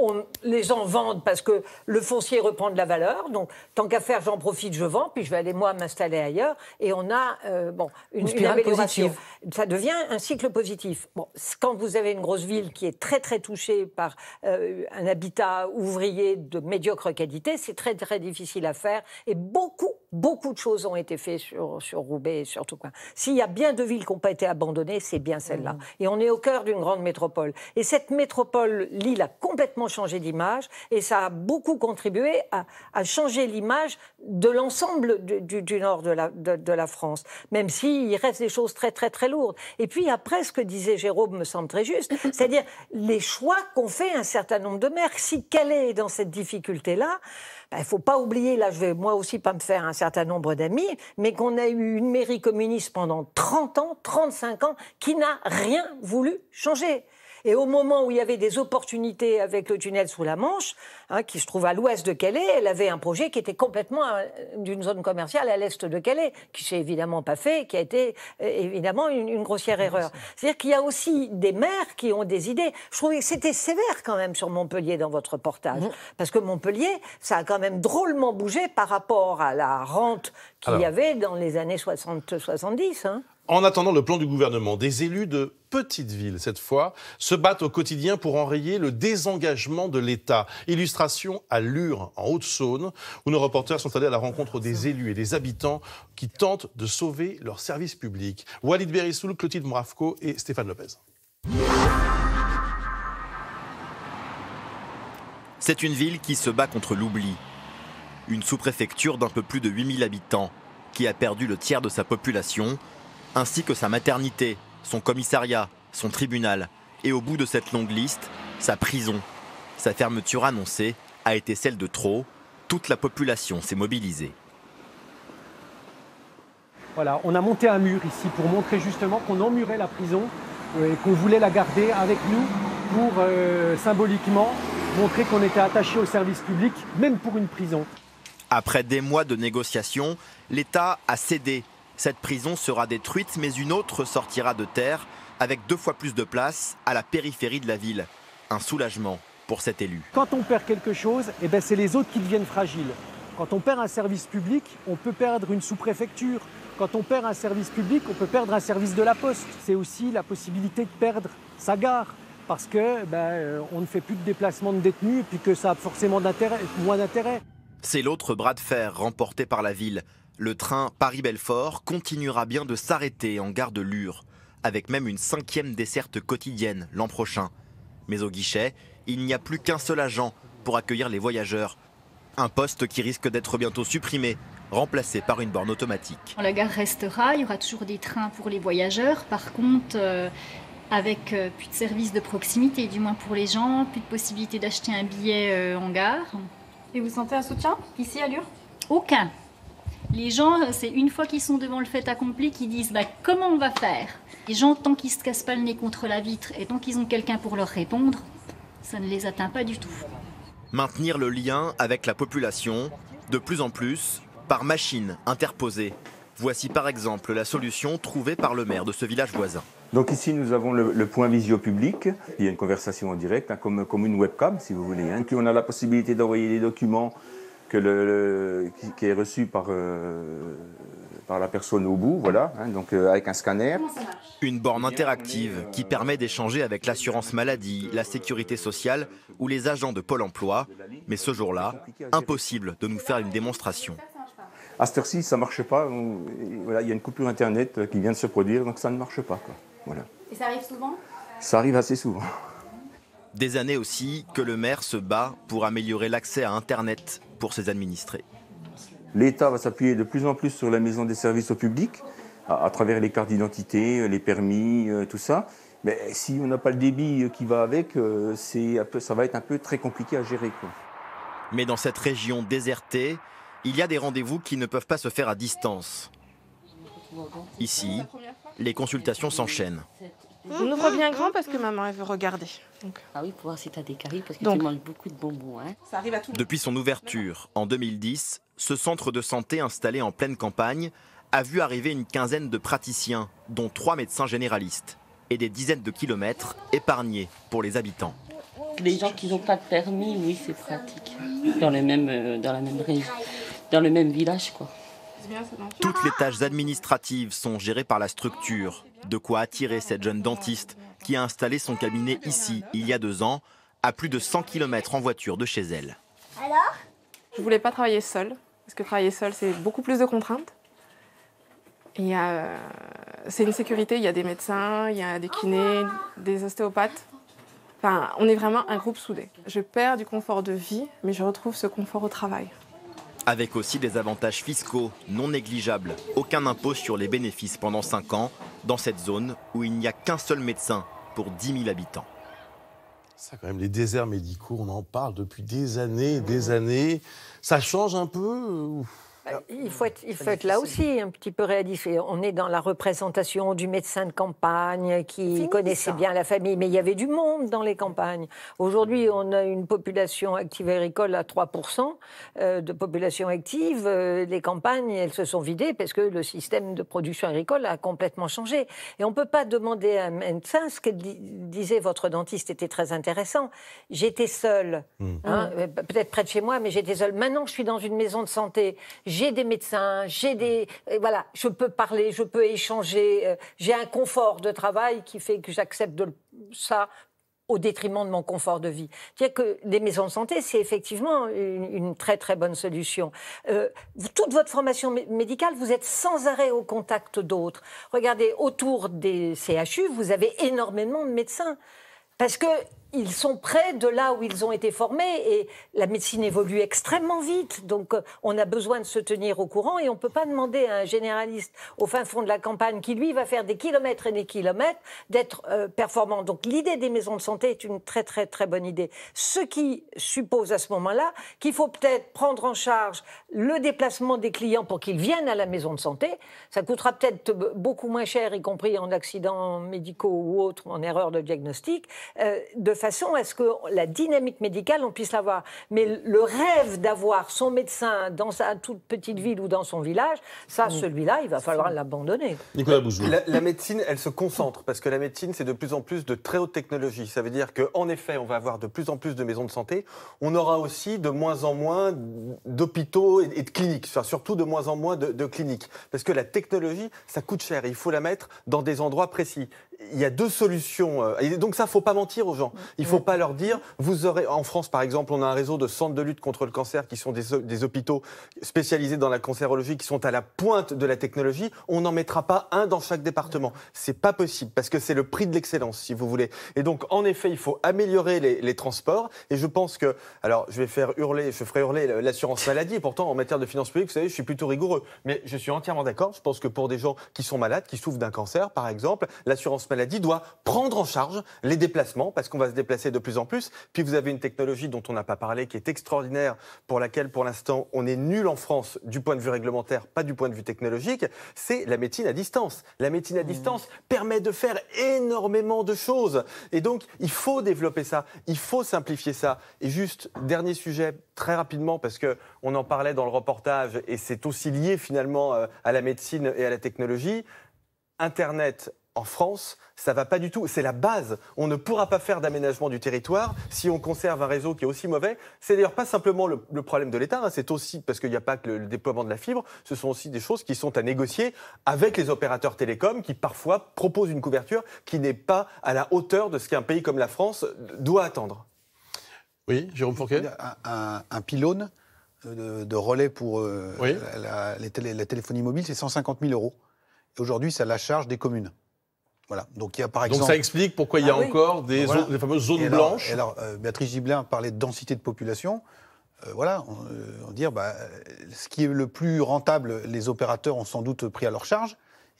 on, les gens vendent parce que le foncier reprend de la valeur. Donc, tant qu'à faire, j'en profite, je vends, puis je vais aller moi m'installer ailleurs. Et on a euh, bon, une, Positive. Ça devient un cycle positif. quand vous avez une grosse ville qui est très très touchée par euh, un habitat ouvrier de médiocre qualité, c'est très très difficile à faire. Et beaucoup beaucoup de choses ont été faites sur, Roubaix et sur tout quoi. S'il y a bien deux villes qui n'ont pas été abandonnées, c'est bien celle-là. Mmh. Et on est au cœur d'une grande métropole. Et cette métropole, Lille a complètement changer d'image et ça a beaucoup contribué à, changer l'image de l'ensemble du, nord de la, France, même s'il reste des choses très très très lourdes. Et puis après, ce que disait Jérôme me semble très juste, c'est-à-dire les choix qu'ont fait un certain nombre de maires. Si Calais est dans cette difficulté-là, ben, il ne faut pas oublier, là je vais moi aussi pas me faire un certain nombre d'amis, mais qu'on a eu une mairie communiste pendant 30 ans, 35 ans, qui n'a rien voulu changer. Et au moment où il y avait des opportunités avec le tunnel sous la Manche, hein, qui se trouve à l'ouest de Calais, elle avait un projet qui était complètement euh, d'une zone commerciale à l'est de Calais, qui s'est évidemment pas fait, qui a été euh, évidemment une, grossière erreur. C'est-à-dire qu'il y a aussi des maires qui ont des idées. Je trouvais que c'était sévère quand même sur Montpellier dans votre portage mmh. parce que Montpellier, ça a quand même drôlement bougé par rapport à la rente qu'il y avait dans les années 60-70. Hein. En attendant le plan du gouvernement, des élus de petites villes, cette fois, se battent au quotidien pour enrayer le désengagement de l'État. Illustration à Lure, en Haute-Saône, où nos reporters sont allés à la rencontre des élus et des habitants qui tentent de sauver leur service public. Walid Berissoul, Clotilde Mravko et Stéphane Lopez. C'est une ville qui se bat contre l'oubli. Une sous-préfecture d'un peu plus de 8000 habitants, qui a perdu le tiers de sa population ainsi que sa maternité, son commissariat, son tribunal, et au bout de cette longue liste, sa prison. Sa fermeture annoncée a été celle de trop, toute la population s'est mobilisée. Voilà, on a monté un mur ici pour montrer justement qu'on emmurait la prison euh, et qu'on voulait la garder avec nous pour euh, symboliquement montrer qu'on était attaché au service public, même pour une prison. Après des mois de négociations, l'État a cédé cette prison sera détruite, mais une autre sortira de terre, avec deux fois plus de place, à la périphérie de la ville. Un soulagement pour cet élu. Quand on perd quelque chose, eh ben, c'est les autres qui deviennent fragiles. Quand on perd un service public, on peut perdre une sous-préfecture. Quand on perd un service public, on peut perdre un service de la poste. C'est aussi la possibilité de perdre sa gare parce que ben, euh, on ne fait plus de déplacements de détenus et que ça a forcément d'intérêt, moins d'intérêt. C'est l'autre bras de fer remporté par la ville. Le train Paris-Belfort continuera bien de s'arrêter en gare de Lure, avec même une cinquième desserte quotidienne l'an prochain. Mais au guichet, il n'y a plus qu'un seul agent pour accueillir les voyageurs. Un poste qui risque d'être bientôt supprimé, remplacé par une borne automatique. La gare restera, il y aura toujours des trains pour les voyageurs. Par contre, euh, avec euh, plus de services de proximité, du moins pour les gens, plus de possibilité d'acheter un billet euh, en gare. Et vous sentez un soutien ici à Lure Aucun. Les gens, c'est une fois qu'ils sont devant le fait accompli qu'ils disent bah, comment on va faire Les gens, tant qu'ils ne se cassent pas le nez contre la vitre et tant qu'ils ont quelqu'un pour leur répondre, ça ne les atteint pas du tout. Maintenir le lien avec la population, de plus en plus, par machine interposée. Voici par exemple la solution trouvée par le maire de ce village voisin. Donc ici, nous avons le, point visio public. Il y a une conversation en direct, comme, une webcam, si vous voulez. Hein, on a la possibilité d'envoyer des documents qui, est reçu par, euh, par la personne au bout, voilà, hein, donc euh, avec un scanner. Une borne interactive qui permet d'échanger avec l'assurance maladie, la sécurité sociale ou les agents de Pôle emploi. Mais ce jour-là, impossible de nous faire une démonstration. À cette heure-ci, ça ne marche pas. Voilà, il y a une coupure Internet qui vient de se produire, donc ça ne marche pas. Voilà. Et ça arrive souvent Ça arrive assez souvent. Des années aussi que le maire se bat pour améliorer l'accès à Internet pour ses administrés. L'État va s'appuyer de plus en plus sur la maison des services au public, à, travers les cartes d'identité, euh, les permis, euh, tout ça. Mais si on n'a pas le débit euh, qui va avec, peu, ça va être un peu très compliqué à gérer. Mais dans cette région désertée, il y a des rendez-vous qui ne peuvent pas se faire à distance. Ici, les consultations s'enchaînent. On ouvre bien grand parce que maman, elle veut regarder. Ah oui, pour voir si tu des caries, parce que tu manges beaucoup de bonbons. Hein. Ça arrive à tout Depuis son ouverture, en 2010, ce centre de santé installé en pleine campagne a vu arriver une quinzaine de praticiens, dont trois médecins généralistes, et des dizaines de kilomètres épargnés pour les habitants. Les gens qui n'ont pas de permis, oui, c'est pratique. Dans, les mêmes, euh, dans la même région, dans le même village, quoi. Toutes les tâches administratives sont gérées par la structure, de quoi attirer cette jeune dentiste qui a installé son cabinet ici il y a deux ans, à plus de 100 km en voiture de chez elle. Alors Je voulais pas travailler seule, parce que travailler seule, c'est beaucoup plus de contraintes. Euh, c'est une sécurité, il y a des médecins, il y a des kinés, des ostéopathes. Enfin, on est vraiment un groupe soudé. Je perds du confort de vie, mais je retrouve ce confort au travail. Avec aussi des avantages fiscaux non négligeables, aucun impôt sur les bénéfices pendant 5 ans, dans cette zone où il n'y a qu'un seul médecin pour 10 000 habitants. Ça, quand même, les déserts médicaux, on en parle depuis des années, et des années. Ça change un peu bah, ah, il faut être, là aussi un petit peu réaliste. On est dans la représentation du médecin de campagne qui connaissait bien la famille, mais il y avait du monde dans les campagnes. Aujourd'hui, mm. on a une population active agricole à 3% euh, de population active. Euh, les campagnes, elles se sont vidées parce que le système de production agricole a complètement changé. Et on ne peut pas demander à un médecin, ce que disait votre dentiste était très intéressant, j'étais seule, mm. Hein, mm. Euh, peut-être près de chez moi, mais j'étais seule. Maintenant, je suis dans une maison de santé j'ai des médecins, j'ai des euh, voilà, je peux parler, je peux échanger, euh, j'ai un confort de travail qui fait que j'accepte ça au détriment de mon confort de vie. C'est-à-dire que les maisons de santé, c'est effectivement une, très très bonne solution. Euh, toute votre formation médicale, vous êtes sans arrêt au contact d'autres. Regardez, autour des CHU, vous avez énormément de médecins. Parce que ils sont près de là où ils ont été formés et la médecine évolue extrêmement vite. Donc, euh, on a besoin de se tenir au courant et on ne peut pas demander à un généraliste au fin fond de la campagne qui, lui, va faire des kilomètres et des kilomètres d'être euh, performant. Donc, l'idée des maisons de santé est une très, très, très bonne idée. Ce qui suppose à ce moment-là qu'il faut peut-être prendre en charge le déplacement des clients pour qu'ils viennent à la maison de santé. Ça coûtera peut-être beaucoup moins cher, y compris en accidents médicaux ou autres, en erreur de diagnostic, euh, de façon à ce que la dynamique médicale, on puisse l'avoir. Mais le rêve d'avoir son médecin dans sa toute petite ville ou dans son village, ça, mm. celui-là, il va falloir l'abandonner. Nicolas Bouzou. La, médecine, elle se concentre parce que la médecine, c'est de plus en plus de très haute technologie. Ça veut dire qu'en effet, on va avoir de plus en plus de maisons de santé. On aura aussi de moins en moins d'hôpitaux et, de cliniques, enfin, surtout de moins en moins de, de cliniques. Parce que la technologie, ça coûte cher. Il faut la mettre dans des endroits précis il y a deux solutions. Euh, donc ça, ne faut pas mentir aux gens. Il faut pas leur dire, vous aurez, en France par exemple, on a un réseau de centres de lutte contre le cancer qui sont des, hôpitaux spécialisés dans la cancérologie, qui sont à la pointe de la technologie. On n'en mettra pas un dans chaque département. C'est pas possible parce que c'est le prix de l'excellence, si vous voulez. Et donc, en effet, il faut améliorer les, transports. Et je pense que, alors, je vais faire hurler, je ferai hurler l'assurance maladie. Et pourtant, en matière de finances publiques, vous savez, je suis plutôt rigoureux. Mais je suis entièrement d'accord. Je pense que pour des gens qui sont malades, qui souffrent d'un cancer, par exemple, l'assurance maladie doit prendre en charge les déplacements parce qu'on va se déplacer de plus en plus. Puis vous avez une technologie dont on n'a pas parlé qui est extraordinaire pour laquelle pour l'instant on est nul en France du point de vue réglementaire, pas du point de vue technologique, c'est la médecine à distance. La médecine à mmh. distance permet de faire énormément de choses et donc il faut développer ça, il faut simplifier ça. Et juste dernier sujet très rapidement parce que on en parlait dans le reportage et c'est aussi lié finalement euh, à la médecine et à la technologie. Internet en France, ça va pas du tout. C'est la base. On ne pourra pas faire d'aménagement du territoire si on conserve un réseau qui est aussi mauvais. C'est d'ailleurs pas simplement le, problème de l'État. Hein. C'est aussi parce qu'il n'y a pas que le, déploiement de la fibre. Ce sont aussi des choses qui sont à négocier avec les opérateurs télécoms qui parfois proposent une couverture qui n'est pas à la hauteur de ce qu'un pays comme la France doit attendre. Oui, Jérôme Fourquet. Un, un, pylône euh, de, relais pour euh, la, téléphonie mobile, c'est 150 000 euros. Aujourd'hui, c'est à la charge des communes. Donc, il ça explique pourquoi il y a ah encore des, fameuses zones blanches. alors, euh, Béatrice Giblin parlait de densité de population. Euh, voilà, on, euh, dire bah, ce qui est le plus rentable, les opérateurs ont sans doute pris à leur charge,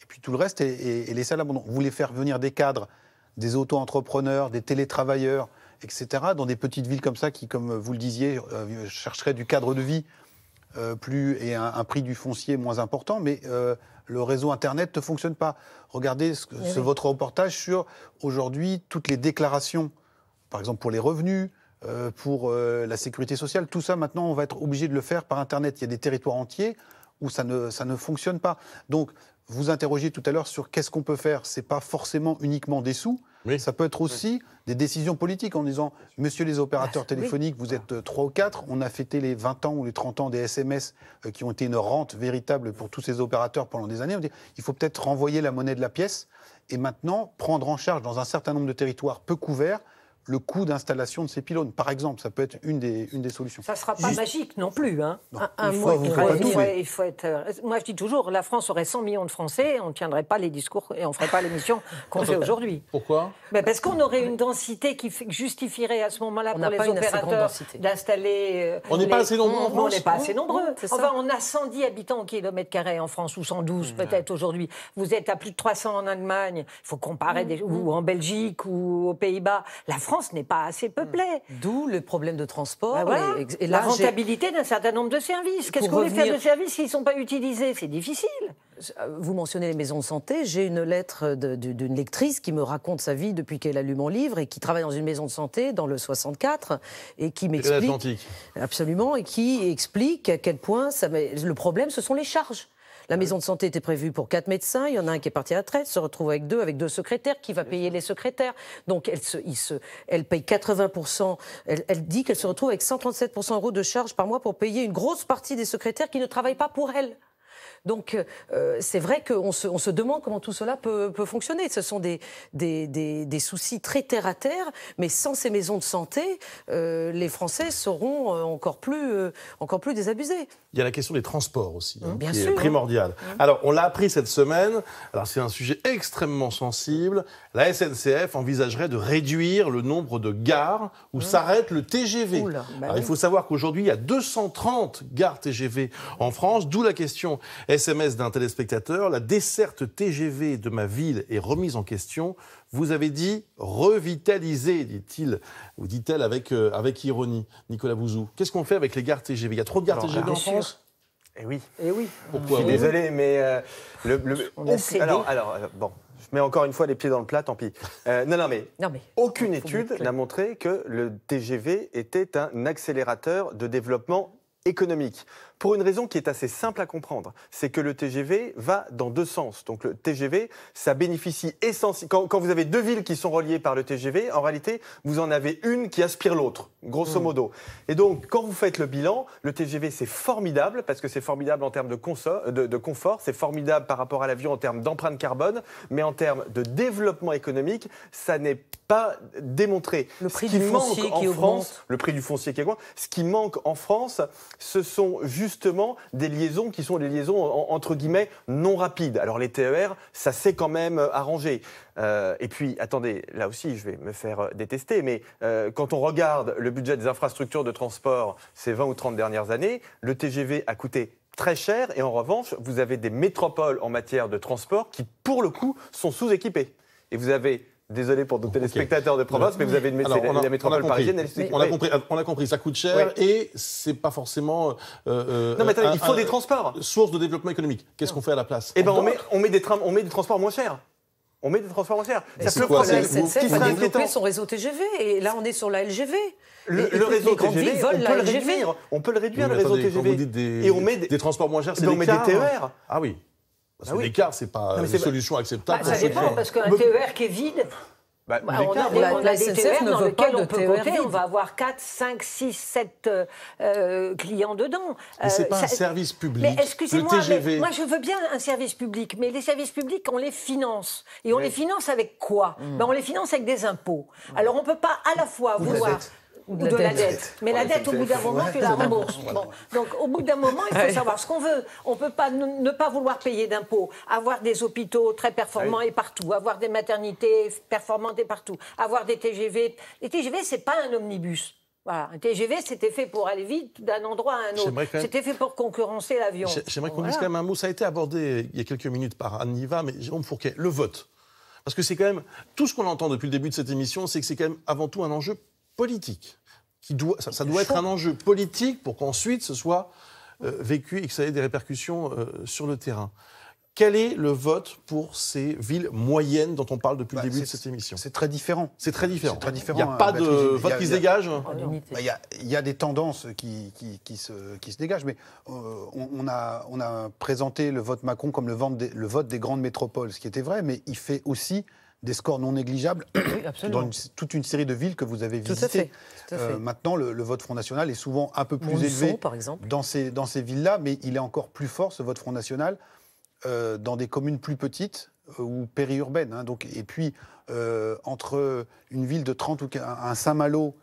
et puis tout le reste est, les est laissé à Vous voulez faire venir des cadres, des auto-entrepreneurs, des télétravailleurs, etc., dans des petites villes comme ça qui, comme vous le disiez, chercheraient du cadre de vie euh, plus, et un, prix du foncier moins important, mais euh, le réseau Internet ne fonctionne pas. Regardez ce, eh votre reportage sur aujourd'hui toutes les déclarations, par exemple pour les revenus, euh, pour la sécurité sociale, tout ça maintenant on va être obligé de le faire par Internet. Il y a des territoires entiers où ça ne, ça ne fonctionne pas. Donc vous interrogez tout à l'heure sur qu'est-ce qu'on peut faire. Ce n'est pas forcément uniquement des sous. Ça peut être aussi des décisions politiques en disant, monsieur les opérateurs ah, téléphoniques, vous êtes euh, trois ou quatre, on a fêté les 20 ans ou les 30 ans des SMS euh, qui ont été une rente véritable pour tous ces opérateurs pendant des années. il faut peut-être renvoyer la monnaie de la pièce et maintenant prendre en charge dans un certain nombre de territoires peu couverts le coût d'installation de ces pylônes, par exemple. Ça peut être une des, une des solutions. Ça ne sera pas magique non plus. Hein. un, il, faut, être... Euh, moi, je dis toujours, la France aurait 100 millions de Français, on ne tiendrait pas les discours et on ne ferait pas l'émission qu'on fait aujourd'hui. Pourquoi ben, Parce qu'on aurait une densité qui justifierait à ce moment-là pour les opérateurs d'installer... Euh, on n'est pas assez nombreux On n'est pas assez nombreux. on a 110 habitants au kilomètre carré en France, ou 112 mmh. peut-être aujourd'hui. Vous êtes à plus de 300 en Allemagne. Il faut comparer, mmh. ou mmh. en Belgique, ou aux Pays-Bas. La France France n'est pas assez peuplée. Mmh. D'où le problème de transport. Bah et, la rentabilité d'un certain nombre de services. Qu'est-ce qu'on revenir... faire de services s'ils ne sont pas utilisés C'est difficile. Euh, vous mentionnez les maisons de santé. J'ai une lettre d'une lectrice qui me raconte sa vie depuis qu'elle allume mon livre et qui travaille dans une maison de santé dans le 64 et qui m'explique. Absolument, et qui explique à quel point ça... le problème, ce sont les charges. La ah maison de santé était prévue pour quatre médecins. Il y en a un qui est parti à la traite, se retrouve avec deux, avec deux secrétaires. Qui va payer les secrétaires Donc, elle, se, il se, elle paye 80%. Elle, elle dit qu'elle se retrouve avec 137% euros de charges par mois pour payer une grosse partie des secrétaires qui ne travaillent pas pour elle. Donc euh, euh, c'est vrai qu'on se, on se, demande comment tout cela peut, fonctionner. Ce sont des, des, des, soucis très terre à terre, mais sans ces maisons de santé, euh, les Français seront encore plus, encore plus désabusés. Il y a la question des transports aussi, hein, mmh, qui est primordiale. Mmh. Alors on l'a appris cette semaine. Alors c'est un sujet extrêmement sensible. La SNCF envisagerait de réduire le nombre de gares où mmh. s'arrête le TGV. Bah il faut savoir qu'aujourd'hui il y a 230 gares TGV en France, d'où la question SMS d'un téléspectateur, la desserte TGV de ma ville est remise en question. Vous avez dit revitaliser, dit-il, ou dit-elle avec, euh, avec ironie, Nicolas Bouzou. Qu'est-ce qu'on fait avec les gares TGV Il y a trop de gares TGV en France Eh oui. Eh oui. Je suis désolé, mais euh, le, alors, alors, euh, bon, je mets encore une fois les pieds dans le plat, tant pis. non, non, mais aucune étude n'a montré que le TGV était un accélérateur de développement économique pour une raison qui est assez simple à comprendre, c'est que le TGV va dans deux sens. Donc le TGV, ça bénéficie essentiellement... Quand, vous avez deux villes qui sont reliées par le TGV, en réalité, vous en avez une qui aspire l'autre, grosso hmm. modo. Et donc, quand vous faites le bilan, le TGV, c'est formidable, parce que c'est formidable en termes de, de, de confort, c'est formidable par rapport à l'avion en termes d'empreinte carbone, mais en termes de développement économique, ça n'est pas démontré. Le prix du foncier qui en France, le prix du foncier qui augmente. Ce qui manque en France, ce sont juste justement des liaisons qui sont des liaisons entre guillemets non rapides. Alors les TER, ça s'est quand même euh, arrangé. Euh, et puis, attendez, là aussi, je vais me faire euh, détester, mais quand on regarde le budget des infrastructures de transport ces 20 ou 30 dernières années, le TGV a coûté très cher et en revanche, vous avez des métropoles en matière de transport qui, pour le coup, sont sous-équipées. Et vous avez Désolé pour nos téléspectateurs de province, mais vous avez une a, métropole parisienne. on, a compris, euh, on a compris, ça coûte cher et c'est pas forcément. Euh, euh, non, mais il faut des transports. Source de développement économique. Qu'est-ce qu'on fait à la place Eh ben, on met, on, met des on met des transports moins chers. On met des transports moins chers. C'est le problème. La a développé son réseau TGV et là, on est sur la LGV. Le, réseau TGV, on peut le réduire. On peut le réduire, le réseau TGV. Et on met des transports moins chers, c'est des TER. E ah oui. Parce bah c'est pas une solution bah, acceptable. ça dépend, parce qu'un TER qui est vide, bah, bah, on, a, des TER dans lesquels on peut e on va avoir 4, 5, 6, 7 clients dedans. Mais ce n'est euh, pas un service public. Mais excusez-moi, moi je veux bien un service public, mais les services publics, on les finance. Et on les finance avec quoi hmm. ben, On les finance avec des impôts. Alors on ne peut pas à la fois vouloir ou de, de la, dette. Mais la dette, au bout d'un moment, tu la rembourses. Donc, au bout d'un moment, il faut savoir ce qu'on veut. On ne peut pas ne pas vouloir payer d'impôts, avoir des hôpitaux très performants ah et partout, avoir des maternités performantes et partout, avoir des TGV. Les TGV, ce n'est pas un omnibus. Voilà. Un TGV, c'était fait pour aller vite d'un endroit à un autre. C'était fait pour concurrencer l'avion. J'aimerais qu'on dise quand même un mot. Ça a été abordé euh, il y a quelques minutes par Anne Niva, mais me Fourquet, le vote. Parce que c'est quand même, tout ce qu'on entend depuis le début de cette émission, c'est que c'est quand même avant tout un enjeu politique. Qui doit, ça, doit être un enjeu politique pour qu'ensuite ce soit euh, vécu et que ça ait des répercussions euh, sur le terrain. Quel est le vote pour ces villes moyennes dont on parle depuis le bah, début de cette émission C'est très différent. C'est très différent. Très différent. Il n'y a pas de vote qui se dégage oh, bah, Il y, a des tendances qui, qui, se, qui se, dégagent, mais euh, on, a, on, a, présenté le vote Macron comme le le vote, des, grandes métropoles, ce qui était vrai, mais il fait aussi des scores non négligeables dans toute une série de villes que vous avez visitées. Euh, maintenant, le, vote Front National est souvent un peu plus élevé dans ces, dans ces villes-là, mais il est encore plus fort, ce vote Front National, euh, dans des communes plus petites euh, ou périurbaines. Hein. donc, et puis, entre une ville de 30 ou un Saint-Malo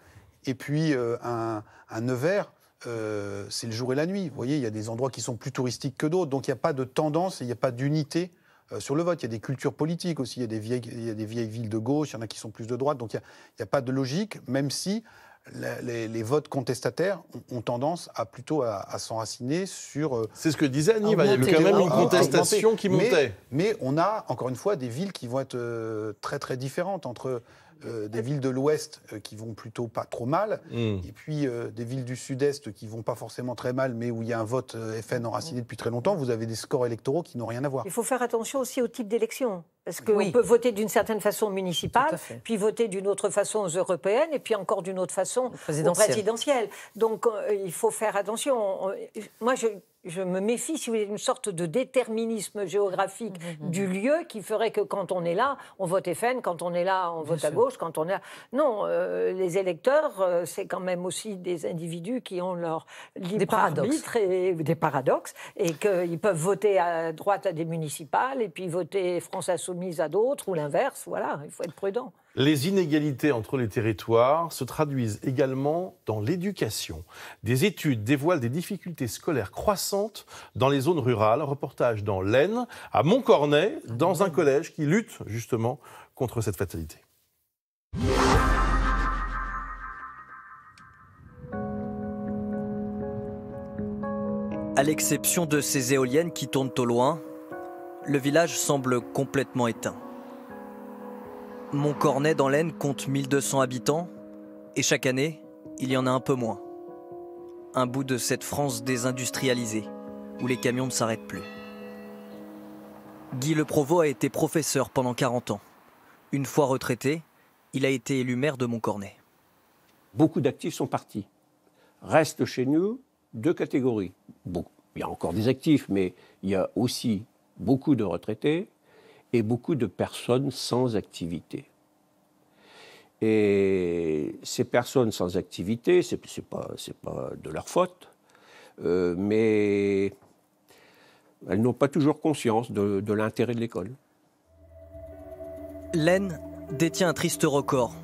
et puis un, un Nevers, c'est le jour et la nuit. Vous voyez, il y a des endroits qui sont plus touristiques que d'autres, donc il n'y a pas de tendance, il n'y a pas d'unité euh, sur le vote. Il y a des cultures politiques aussi, il y a des vieilles, des vieilles villes de gauche, il y en a qui sont plus de droite. Donc il n'y a, pas de logique, même si les, votes contestataires ont, tendance à plutôt à, s'enraciner sur. Euh, C'est ce que disait Annie, il y avait quand même une contestation qui montait. Mais, mais, on a encore une fois des villes qui vont être euh, très très différentes entre euh, des villes de l'Ouest euh, qui vont plutôt pas trop mal, hmm. et puis euh, des villes du Sud-Est qui vont pas forcément très mal, mais où il y a un vote FN enraciné depuis très longtemps, vous avez des scores électoraux qui n'ont rien à voir. Il faut faire attention aussi au type d'élection. Parce qu'on peut voter d'une certaine façon municipale, puis voter d'une autre façon aux européennes, et puis encore d'une autre façon présidentielle. Donc il faut faire attention. Moi, je je me méfie, si vous voulez, d'une sorte de déterminisme géographique mmh, mmh, mmh. du lieu qui ferait que quand on est là, on vote FN, quand on est là, on vote à gauche, quand on est Non, euh, les électeurs, euh, c'est quand même aussi des individus qui ont leur libre arbitre et des paradoxes, et qu'ils peuvent voter à droite à des municipales, et puis voter France Insoumise à d'autres, ou l'inverse. Voilà, il faut être prudent. Les inégalités entre les territoires se traduisent également dans l'éducation. Des études dévoilent des difficultés scolaires croissantes dans les zones rurales. Reportage dans l'Aisne, à Montcornet, dans un collège qui lutte justement contre cette fatalité. À l'exception de ces éoliennes qui tournent au loin, le village semble complètement éteint. Montcornet dans l'Aisne compte 1200 habitants et chaque année, il y en a un peu moins. Un bout de cette France désindustrialisée où les camions ne s'arrêtent plus. Guy Le Provost a été professeur pendant 40 ans. Une fois retraité, il a été élu maire de Montcornet. Beaucoup d'actifs sont partis. Restent chez nous deux catégories. il y a encore des actifs, mais il y a aussi beaucoup de retraités et beaucoup de personnes sans activité. Et ces personnes sans activité, ce n'est pas, de leur faute, euh, mais elles n'ont pas toujours conscience de, de l'intérêt de l'école. L'Aisne détient un triste record,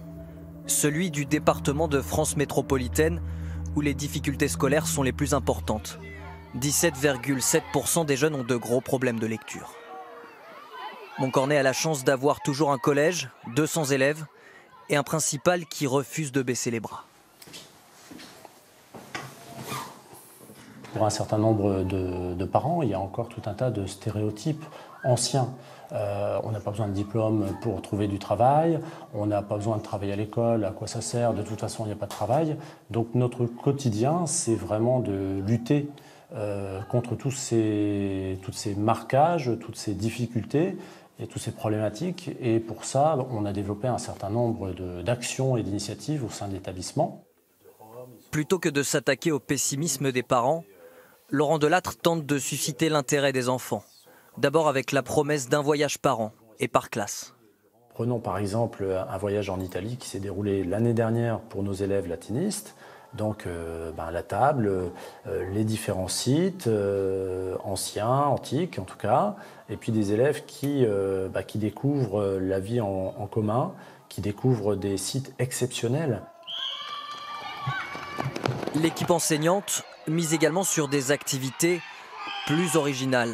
celui du département de France métropolitaine, où les difficultés scolaires sont les plus importantes. 17,7% des jeunes ont de gros problèmes de lecture cornet a la chance d'avoir toujours un collège, 200 élèves, et un principal qui refuse de baisser les bras. Pour un certain nombre de, parents, il y a encore tout un tas de stéréotypes anciens. Euh, on n'a pas besoin de diplôme pour trouver du travail, on n'a pas besoin de travailler à l'école, à quoi ça sert, de toute façon il n'y a pas de travail. Donc notre quotidien, c'est vraiment de lutter euh, contre tous ces, tous ces marquages, toutes ces difficultés, et toutes ces problématiques. Et pour ça, on a développé un certain nombre d'actions et d'initiatives au sein de l'établissement. Plutôt que de s'attaquer au pessimisme des parents, Laurent Delattre tente de susciter l'intérêt des enfants, d'abord avec la promesse d'un voyage par an et par classe. Prenons par exemple un voyage en Italie qui s'est déroulé l'année dernière pour nos élèves latinistes. Donc euh, ben, la table, euh, les différents sites, euh, anciens, antiques en tout cas, et puis des élèves qui, euh, bah, qui découvrent euh, la vie en, en, commun, qui découvrent des sites exceptionnels. L'équipe enseignante mise également sur des activités plus originales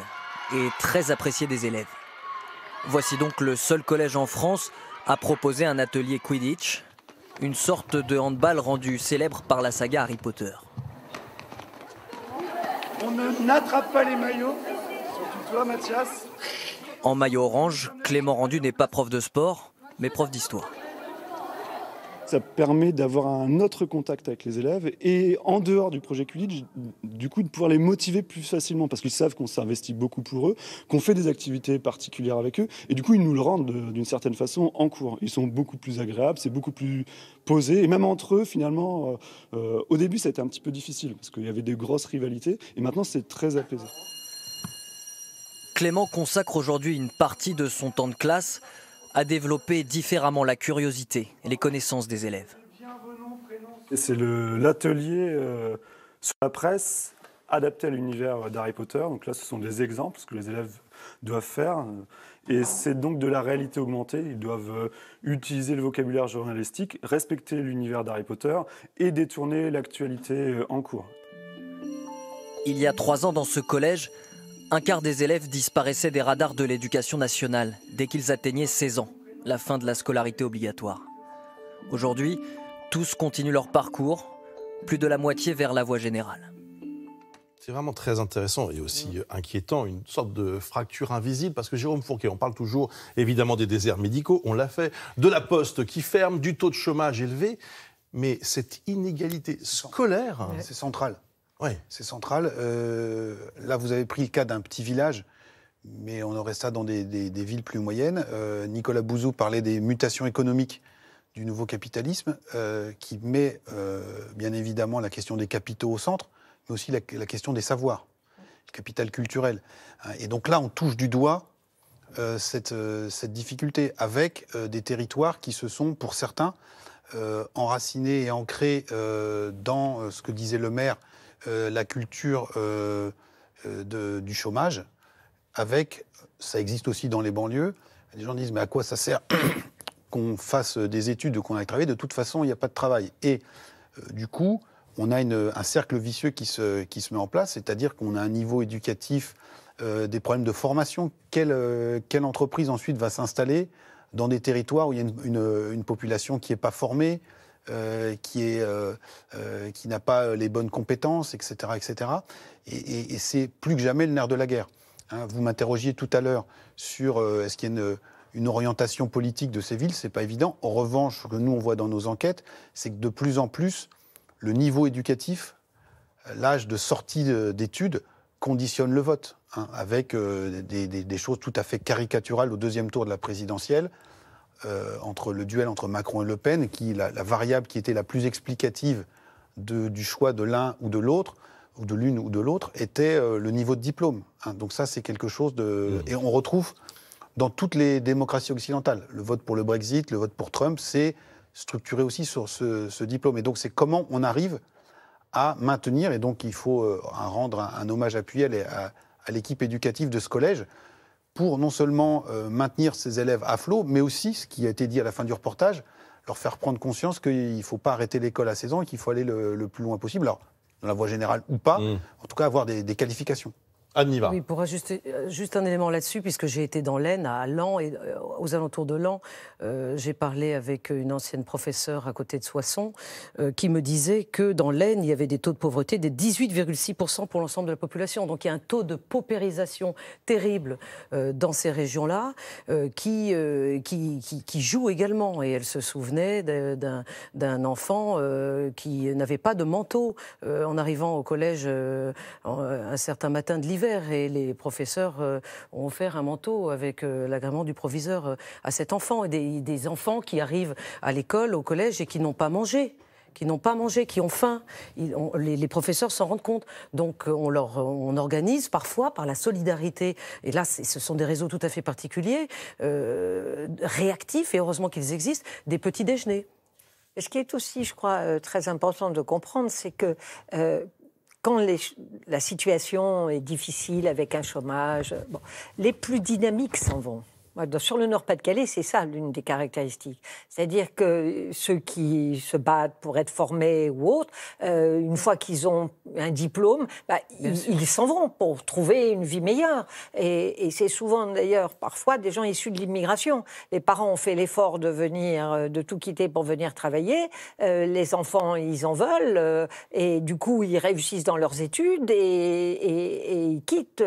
et très appréciées des élèves. Voici donc le seul collège en France à proposer un atelier Quidditch, une sorte de handball rendu célèbre par la saga Harry Potter. On n'attrape pas les maillots, en maillot orange, Clément Rendu n'est pas prof de sport, mais prof d'histoire. Ça permet d'avoir un autre contact avec les élèves et en dehors du projet Quidditch, du coup, de pouvoir les motiver plus facilement parce qu'ils savent qu'on s'investit beaucoup pour eux, qu'on fait des activités particulières avec eux et du coup, ils nous le rendent euh, d'une certaine façon en cours. Ils sont beaucoup plus agréables, c'est beaucoup plus posé et même entre eux, finalement, euh, euh, au début, ça a été un petit peu difficile parce qu'il y avait des grosses rivalités et maintenant, c'est très apaisé. Clément consacre aujourd'hui une partie de son temps de classe à développer différemment la curiosité et les connaissances des élèves. C'est l'atelier euh, sur la presse adapté à l'univers d'Harry Potter. Donc là, ce sont des exemples, que les élèves doivent faire. Et c'est donc de la réalité augmentée. Ils doivent euh, utiliser le vocabulaire journalistique, respecter l'univers d'Harry Potter et détourner l'actualité euh, en cours. Il y a trois ans dans ce collège, un quart des élèves disparaissaient des radars de l'éducation nationale dès qu'ils atteignaient 16 ans, la fin de la scolarité obligatoire. Aujourd'hui, tous continuent leur parcours, plus de la moitié vers la voie générale. C'est vraiment très intéressant et aussi euh, inquiétant, une sorte de fracture invisible, parce que Jérôme Fourquet, on parle toujours évidemment des déserts médicaux, on l'a fait, de la poste qui ferme, du taux de chômage élevé, mais cette inégalité scolaire... C'est central. C'est central. Euh, là, vous avez pris le cas d'un petit village, mais on aurait ça dans des, villes plus moyennes. Euh, Nicolas Bouzou parlait des mutations économiques du nouveau capitalisme, euh, qui met bien évidemment la question des capitaux au centre, mais aussi la, question des savoirs, le capital culturel. Et donc là, on touche du doigt cette, difficulté avec des territoires qui se sont, pour certains, enracinés et ancrés dans ce que disait le maire, euh, la culture euh, euh, du chômage avec, ça existe aussi dans les banlieues, les gens disent mais à quoi ça sert qu'on fasse des études qu'on aille travailler, de toute façon il n'y a pas de travail. Et du coup, on a un cercle vicieux qui se, met en place, c'est-à-dire qu'on a un niveau éducatif, des problèmes de formation. Quelle, entreprise ensuite va s'installer dans des territoires où il y a une population qui n'est pas formée euh, euh, euh, qui, n'a pas les bonnes compétences, etc. etc. Et, c'est plus que jamais le nerf de la guerre. Hein. vous m'interrogiez tout à l'heure sur est-ce qu'il y a une, orientation politique de ces villes, ce n'est pas évident. En revanche, ce que nous on voit dans nos enquêtes, c'est que de plus en plus, le niveau éducatif, l'âge de sortie d'études, conditionne le vote, hein, avec des, choses tout à fait caricaturales au deuxième tour de la présidentielle. Euh, entre le duel entre Macron et Le Pen, qui la, variable qui était la plus explicative du choix de l'un ou de l'autre, ou de l'une ou de l'autre, était euh, le niveau de diplôme. Hein. Donc ça, c'est quelque chose de... Mm. Et on retrouve dans toutes les démocraties occidentales. Le vote pour le Brexit, le vote pour Trump, c'est structuré aussi sur ce, diplôme. Et donc c'est comment on arrive à maintenir, et donc il faut euh, rendre un, hommage appuyé à l'équipe éducative de ce collège, pour non seulement euh, maintenir ces élèves à flot, mais aussi, ce qui a été dit à la fin du reportage, leur faire prendre conscience qu'il ne faut pas arrêter l'école à 16 ans et qu'il faut aller le, plus loin possible. dans la voie générale ou pas, mmh. en tout cas avoir des qualifications. Anne Niva. Oui, pour ajuster, euh, juste un élément là-dessus, puisque j'ai été dans l'Aisne, à Lan, et euh, aux alentours de Lan, euh, j'ai parlé avec une ancienne professeure à côté de Soissons, qui me disait que dans l'Aisne, il y avait des taux de pauvreté de 18,6% pour l'ensemble de la population. Donc il y a un taux de paupérisation terrible dans ces régions-là, qui, qui, qui, joue également. Et elle se souvenait d'un enfant qui n'avait pas de manteau en arrivant au collège un certain matin de l'hiver et les professeurs euh, ont offert un manteau avec euh, l'agrément du proviseur euh, à cet enfant et des, enfants qui arrivent à l'école, au collège et qui n'ont pas mangé qui n'ont pas mangé, qui ont faim. les, professeurs s'en rendent compte. Donc on, leur, on organise parfois par la solidarité, et là ce sont des réseaux tout à fait particuliers, réactifs, et heureusement qu'ils existent, des petits déjeuners. Ce qui est aussi, je crois, très important de comprendre, c'est que quand la situation est difficile avec un chômage, les plus dynamiques s'en vont. Sur le Nord-Pas-de-Calais, c'est ça l'une des caractéristiques. C'est-à-dire que ceux qui se battent pour être formés ou autres, euh, une fois qu'ils ont un diplôme, bah, ils s'en vont pour trouver une vie meilleure. Et, c'est souvent d'ailleurs parfois des gens issus de l'immigration. Les parents ont fait l'effort de venir, euh, de tout quitter pour venir travailler. Euh, les enfants, ils en veulent. et du coup, ils réussissent dans leurs études et, et ils quittent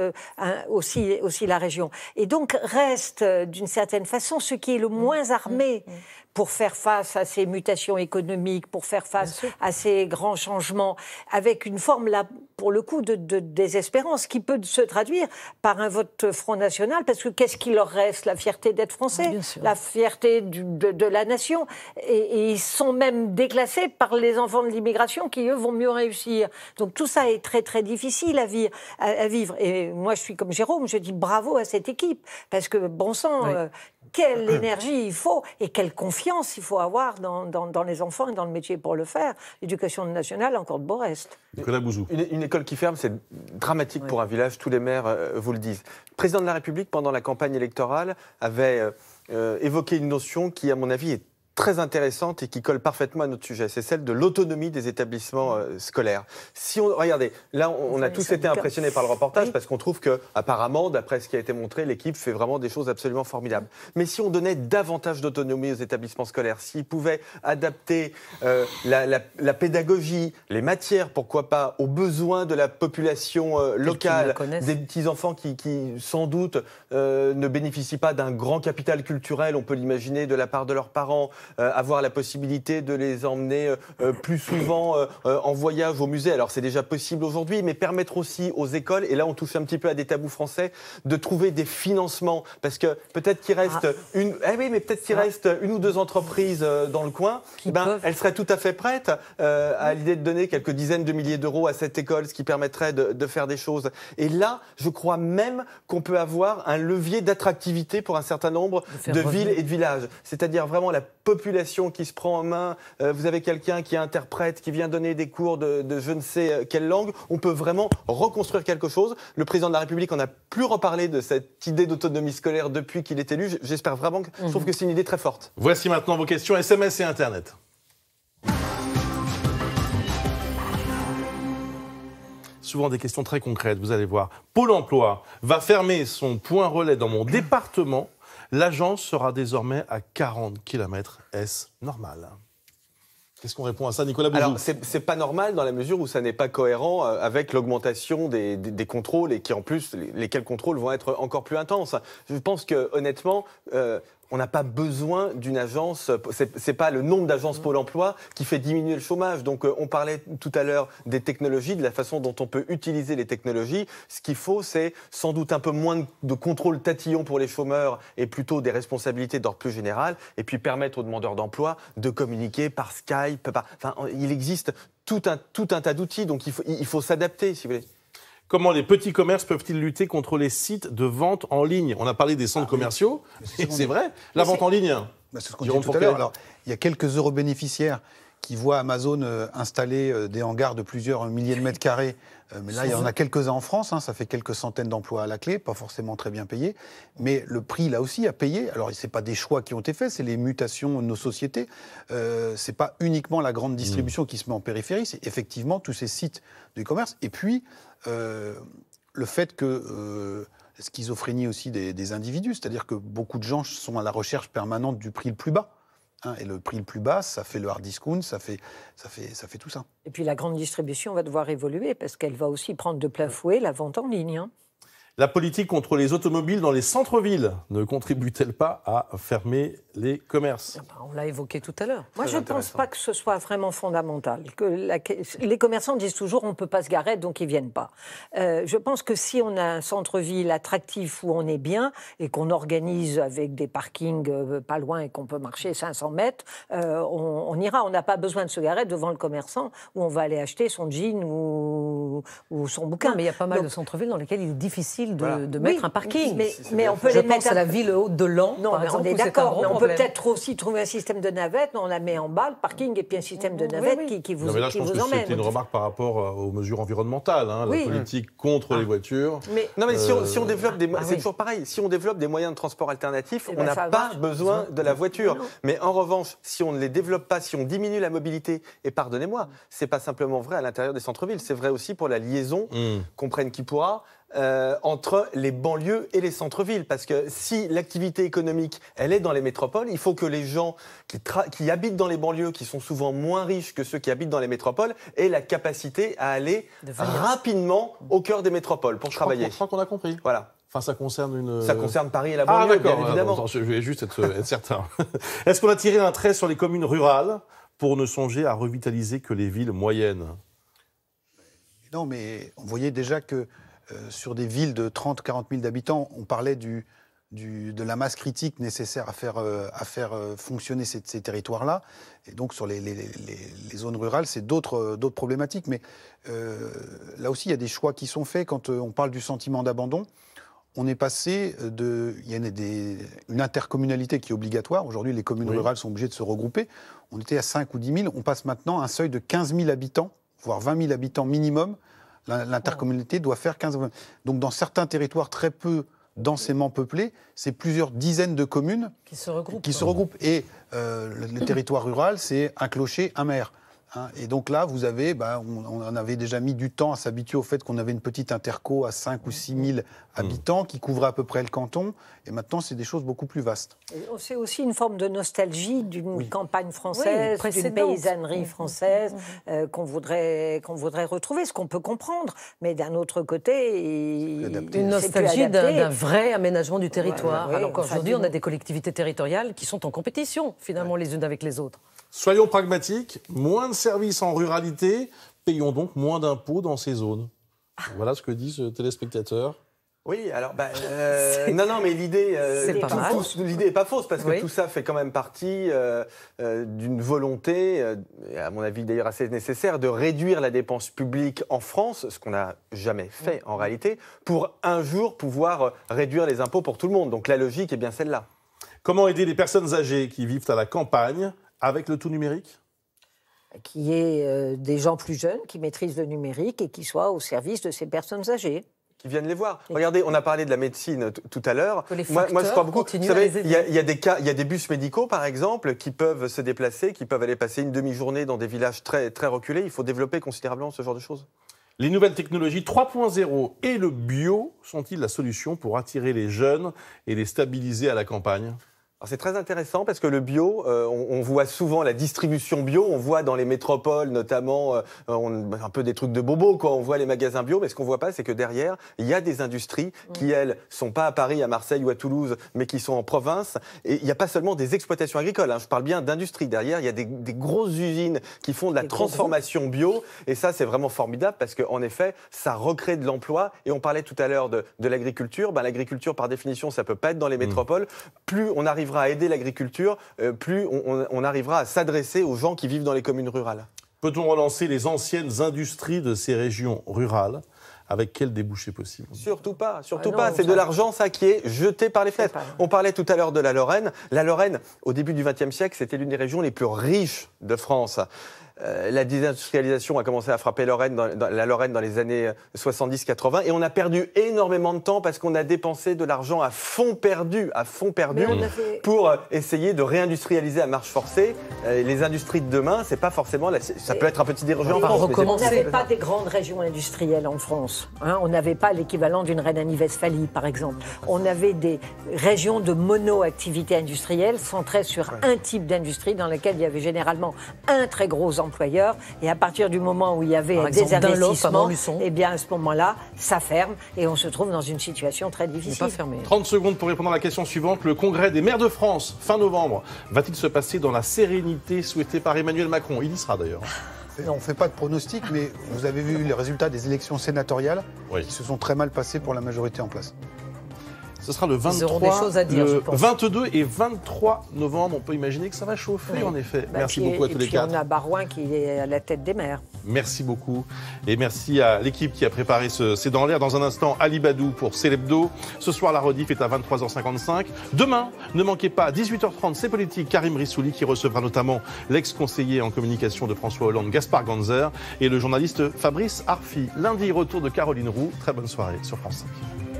aussi, aussi la région. Et donc reste euh, d'une certaine façon, ce qui est le mm. moins armé mm. Mm pour faire face à ces mutations économiques, pour faire face à ces grands changements, avec une forme, là, pour le coup, de, désespérance qui peut se traduire par un vote Front National, parce que qu'est-ce qui leur reste La fierté d'être français, la fierté de, la nation. Et, ils sont même déclassés par les enfants de l'immigration qui, eux, vont mieux réussir. Donc tout ça est très, très difficile à, vivre. Et moi, je suis comme Jérôme, je dis bravo à cette équipe, parce que, bon sang, euh, quelle énergie il faut et quelle confiance il faut avoir dans, les enfants et dans le métier pour le faire. L'éducation nationale, encore de beau reste. Une, école qui ferme, c'est dramatique pour un village, tous les maires euh, vous le disent. Le président de la République, pendant la campagne électorale, avait euh, euh, évoqué une notion qui, à mon avis, est très intéressante et qui colle parfaitement à notre sujet, c'est celle de l'autonomie des établissements mm. euh, scolaires. Si on regardez, là on, a tous été impressionnés par le reportage parce qu'on trouve que apparemment, d'après ce qui a été montré, l'équipe fait vraiment des choses absolument formidables. Mais si on donnait davantage d'autonomie aux établissements scolaires, s'ils pouvaient adapter euh, la, pédagogie, les matières, pourquoi pas, aux besoins de la population euh, locale, des petits enfants qui sans doute ne bénéficient pas d'un grand capital culturel, on peut l'imaginer de la part de leurs parents euh, avoir la possibilité de les emmener euh, euh, plus souvent en voyage au musée. Alors c'est déjà possible aujourd'hui, mais permettre aussi aux écoles, et là on touche un petit peu à des tabous français, de trouver des financements. Parce que peut-être qu'il reste, ah. une... Eh oui, mais peut-être qu'il ah. reste une ou deux entreprises dans le coin, eh ben, elles seraient tout à fait prêtes à l'idée de donner quelques dizaines de milliers d'euros à cette école, ce qui permettrait de, faire des choses. Et là, je crois même qu'on peut avoir un levier d'attractivité pour un certain nombre de, de villes et de villages. C'est-à-dire vraiment la possibilité population qui se prend en main, euh, vous avez quelqu'un qui interprète, qui vient donner des cours de, je ne sais euh, quelle langue, on peut vraiment reconstruire quelque chose. Le président de la République en a plus reparlé de cette idée d'autonomie scolaire depuis qu'il est élu. J'espère vraiment que, mhm. que c'est une idée très forte. Voici maintenant vos questions SMS et Internet. souvent des questions très concrètes, vous allez voir. Pôle emploi va fermer son point relais dans mon département L'agence sera désormais à 40 km. Est-ce normal Qu'est-ce qu'on répond à ça, Nicolas Alors, c'est pas normal dans la mesure où ça n'est pas cohérent euh, avec l'augmentation des, contrôles et qui, en plus, lesquels contrôles vont être encore plus intenses. Je pense que, honnêtement, euh, on n'a pas besoin d'une agence. ce n'est pas le nombre d'agences mm. Pôle Emploi qui fait diminuer le chômage. Donc, euh, on parlait tout à l'heure des technologies, de la façon dont on peut utiliser les technologies. Ce qu'il faut, c'est sans doute un peu moins de contrôle tatillon pour les chômeurs et plutôt des responsabilités d'ordre plus général. Et puis permettre aux demandeurs d'emploi de communiquer par Skype. Enfin, il existe tout un, tout un tas d'outils. Donc, il faut, il faut s'adapter, si vous voulez. Comment les petits commerces peuvent-ils lutter contre les sites de vente en ligne On a parlé des centres ah commerciaux, c'est vrai. La vente en ligne bah, C'est ce qu'on dit tout à l'heure. il y a quelques euros bénéficiaires qui voient Amazon euh, installer euh, des hangars de plusieurs milliers de mètres carrés euh, mais là, il y en a quelques-uns en France, hein. ça fait quelques centaines d'emplois à la clé, pas forcément très bien payés. Mais le prix, là aussi, à payer, alors ce n'est pas des choix qui ont été faits, c'est les mutations de nos sociétés. Euh, ce n'est pas uniquement la grande distribution mmh. qui se met en périphérie, c'est effectivement tous ces sites du commerce Et puis, euh, le fait que... la schizophrénie aussi des individus, c'est-à-dire que beaucoup de gens sont à la recherche permanente du prix le plus bas et le prix le plus bas, ça fait le hard discount, ça fait, ça fait, ça fait tout ça. Et puis la grande distribution va devoir évoluer parce qu'elle va aussi prendre de plein fouet la vente en ligne. Hein. La politique contre les automobiles dans les centres-villes ne contribue-t-elle pas à fermer les commerces On l'a évoqué tout à l'heure. Moi, je ne pense pas que ce soit vraiment fondamental. Que Les commerçants disent toujours on ne peut pas se garer, donc ils ne viennent pas. Euh, je pense que si on a un centre-ville attractif où on est bien et qu'on organise avec des parkings euh, pas loin et qu'on peut marcher 500 mètres, euh, on, ira. On n'a pas besoin de se garer devant le commerçant où on va aller acheter son jean ou, son bouquin. mais il y a pas mal de centres-villes dans lesquels il est difficile de, mettre un parking. Mais, on peut Je les pense mettre à la ville haute de l'an on est d'accord. on peut peut-être aussi trouver un système de navette. On la met en bas, le parking, et puis un système de navette Qui, vous, non, C'était une remarque par rapport euh, aux mesures environnementales, hein, la politique contre les ah. voitures. Mais, non, mais si, on, euh, développe des, ah c'est toujours pareil. Si on développe des moyens de transport alternatifs, eh on ben, n'a pas besoin de la voiture. Mais en revanche, si on ne les développe pas, si on diminue la mobilité, et pardonnez-moi, c'est pas simplement vrai à l'intérieur des centres-villes, c'est vrai aussi pour la liaison hmm. qu'on prenne qui pourra euh, entre les banlieues et les centres-villes. Parce que si l'activité économique, elle est dans les métropoles, il faut que les gens qui, qui, habitent dans les banlieues, qui sont souvent moins riches que ceux qui habitent dans les métropoles, aient la capacité à aller rapidement au cœur des métropoles pour travailler. je crois qu'on a compris. Voilà. Enfin, ça concerne une. Ça concerne Paris et la ah, banlieue, évidemment. je vais juste être euh, certain. Est-ce qu'on a tiré un trait sur les communes rurales pour ne songer à revitaliser que les villes moyennes Non, mais on voyait déjà que euh, sur des villes de 30, 40 000 habitants, on parlait de la masse critique nécessaire à faire, euh, euh, fonctionner ces, territoires-là. Et donc sur les, zones rurales, c'est d'autres problématiques. Mais là aussi, il y a des choix qui sont faits. Quand on parle du sentiment d'abandon, on est passé de... Il y a une, intercommunalité qui est obligatoire. Aujourd'hui, les communes rurales sont obligées de se regrouper. On était à 5 ou 10 000. On passe maintenant à un seuil de 15 000 habitants, voire 20 000 habitants minimum L'intercommunalité doit faire 15 Donc dans certains territoires très peu densément peuplés, c'est plusieurs dizaines de communes qui se regroupent. Et euh, le, le territoire rural, c'est un clocher, un maire. Hein, et donc là, vous avez, bah, on, on, avait déjà mis du temps à s'habituer au fait qu'on avait une petite interco à 5 ou 6 000 mmh. habitants qui couvrait à peu près le canton. Et maintenant, c'est des choses beaucoup plus vastes. C'est aussi une forme de nostalgie d'une campagne française, d'une paysannerie mmh, mmh, française euh, qu'on voudrait, retrouver, ce qu'on peut comprendre. Mais d'un autre côté, une nostalgie d'un vrai aménagement du territoire. Alors qu'aujourd'hui, on a des collectivités territoriales qui sont en compétition, finalement, les unes avec les autres. Soyons pragmatiques, moins de services en ruralité, payons donc moins d'impôts dans ces zones. Voilà ce que dit ce téléspectateur. Oui, alors bah, euh, non, non, mais l'idée, euh, l'idée pas fausse parce que tout ça fait quand même partie euh, d'une volonté, à mon avis d'ailleurs assez nécessaire, de réduire la dépense publique en France, ce qu'on n'a jamais fait en réalité, pour un jour pouvoir réduire les impôts pour tout le monde. Donc la logique est bien celle-là. Comment aider les personnes âgées qui vivent à la campagne avec le tout numérique Qu'il y ait euh, des gens plus jeunes qui maîtrisent le numérique et qui soient au service de ces personnes âgées qui viennent les voir. Regardez, on a parlé de la médecine tout à l'heure. Moi, je crois beaucoup. il y, a, des cas, il y a des bus médicaux, par exemple, qui peuvent se déplacer, qui peuvent aller passer une demi-journée dans des villages très, très reculés. Il faut développer considérablement ce genre de choses. Les nouvelles technologies 3.0 et le bio sont-ils la solution pour attirer les jeunes et les stabiliser à la campagne c'est très intéressant parce que le bio, euh, on, voit souvent la distribution bio, on voit dans les métropoles notamment euh, un peu des trucs de bobo, quoi. On voit les magasins bio, mais ce qu'on voit pas, c'est que derrière, il y a des industries qui, elles, sont pas à Paris, à Marseille ou à Toulouse, mais qui sont en province. Et il n'y a pas seulement des exploitations agricoles, hein. je parle bien d'industries Derrière, il y a des, grosses usines qui font de la transformation bio. Et ça, c'est vraiment formidable parce qu'en effet, ça recrée de l'emploi. Et on parlait tout à l'heure de, l'agriculture. Ben, l'agriculture, par définition, ça peut pas être dans les hmm. métropoles. Plus on arrive à aider l'agriculture, euh, plus on, arrivera à s'adresser aux gens qui vivent dans les communes rurales. Peut-on relancer les anciennes industries de ces régions rurales avec quel débouché possible Surtout pas, surtout ah pas. C'est de l'argent, ça, qui est jeté par les fenêtres. On parlait tout à l'heure de la Lorraine. La Lorraine, au début du XXe siècle, c'était l'une des régions les plus riches de France. Euh, la désindustrialisation a commencé à frapper la Lorraine dans les années 70-80 euh, et on a perdu énormément de temps parce qu'on a dépensé de l'argent à fond perdu, à fond perdu, pour euh, essayer de réindustrialiser à marche forcée les industries de demain. C'est pas forcément, ça peut être un petit dérèglement. On n'avait pas des grandes régions industrielles en France. Hein. on n'avait pas l'équivalent d'une Rhénanie-Westphalie, par exemple. On avait des régions de mono-activité industrielle centrées sur un type d'industrie dans laquelle il y avait généralement un très gros employeurs. Et à partir du moment où il y avait des investissements, eh bien à ce moment-là, ça ferme et on se trouve dans une situation très difficile. 30 secondes pour répondre à la question suivante. Le congrès des maires de France, fin novembre, va-t-il se passer dans la sérénité souhaitée par Emmanuel Macron Il y sera d'ailleurs. on ne fait pas de pronostic, mais vous avez vu les résultats des élections sénatoriales qui se sont très mal passées pour la majorité en place. Ce sera le 23, 22 et 23 novembre. On peut imaginer que ça va chauffer, oui. en effet. Bah, merci beaucoup à tous les quatre. Et on a Barouin qui est à la tête des mers. Merci beaucoup. Et merci à l'équipe qui a préparé ce C'est dans l'air. Dans un instant, Ali Badou pour Célebdo, Ce soir, la rediff est à 23h55. Demain, ne manquez pas, à 18h30, C'est politique, Karim Rissouli qui recevra notamment l'ex-conseiller en communication de François Hollande, Gaspard Ganzer, et le journaliste Fabrice Arfi. Lundi, retour de Caroline Roux. Très bonne soirée sur France 5.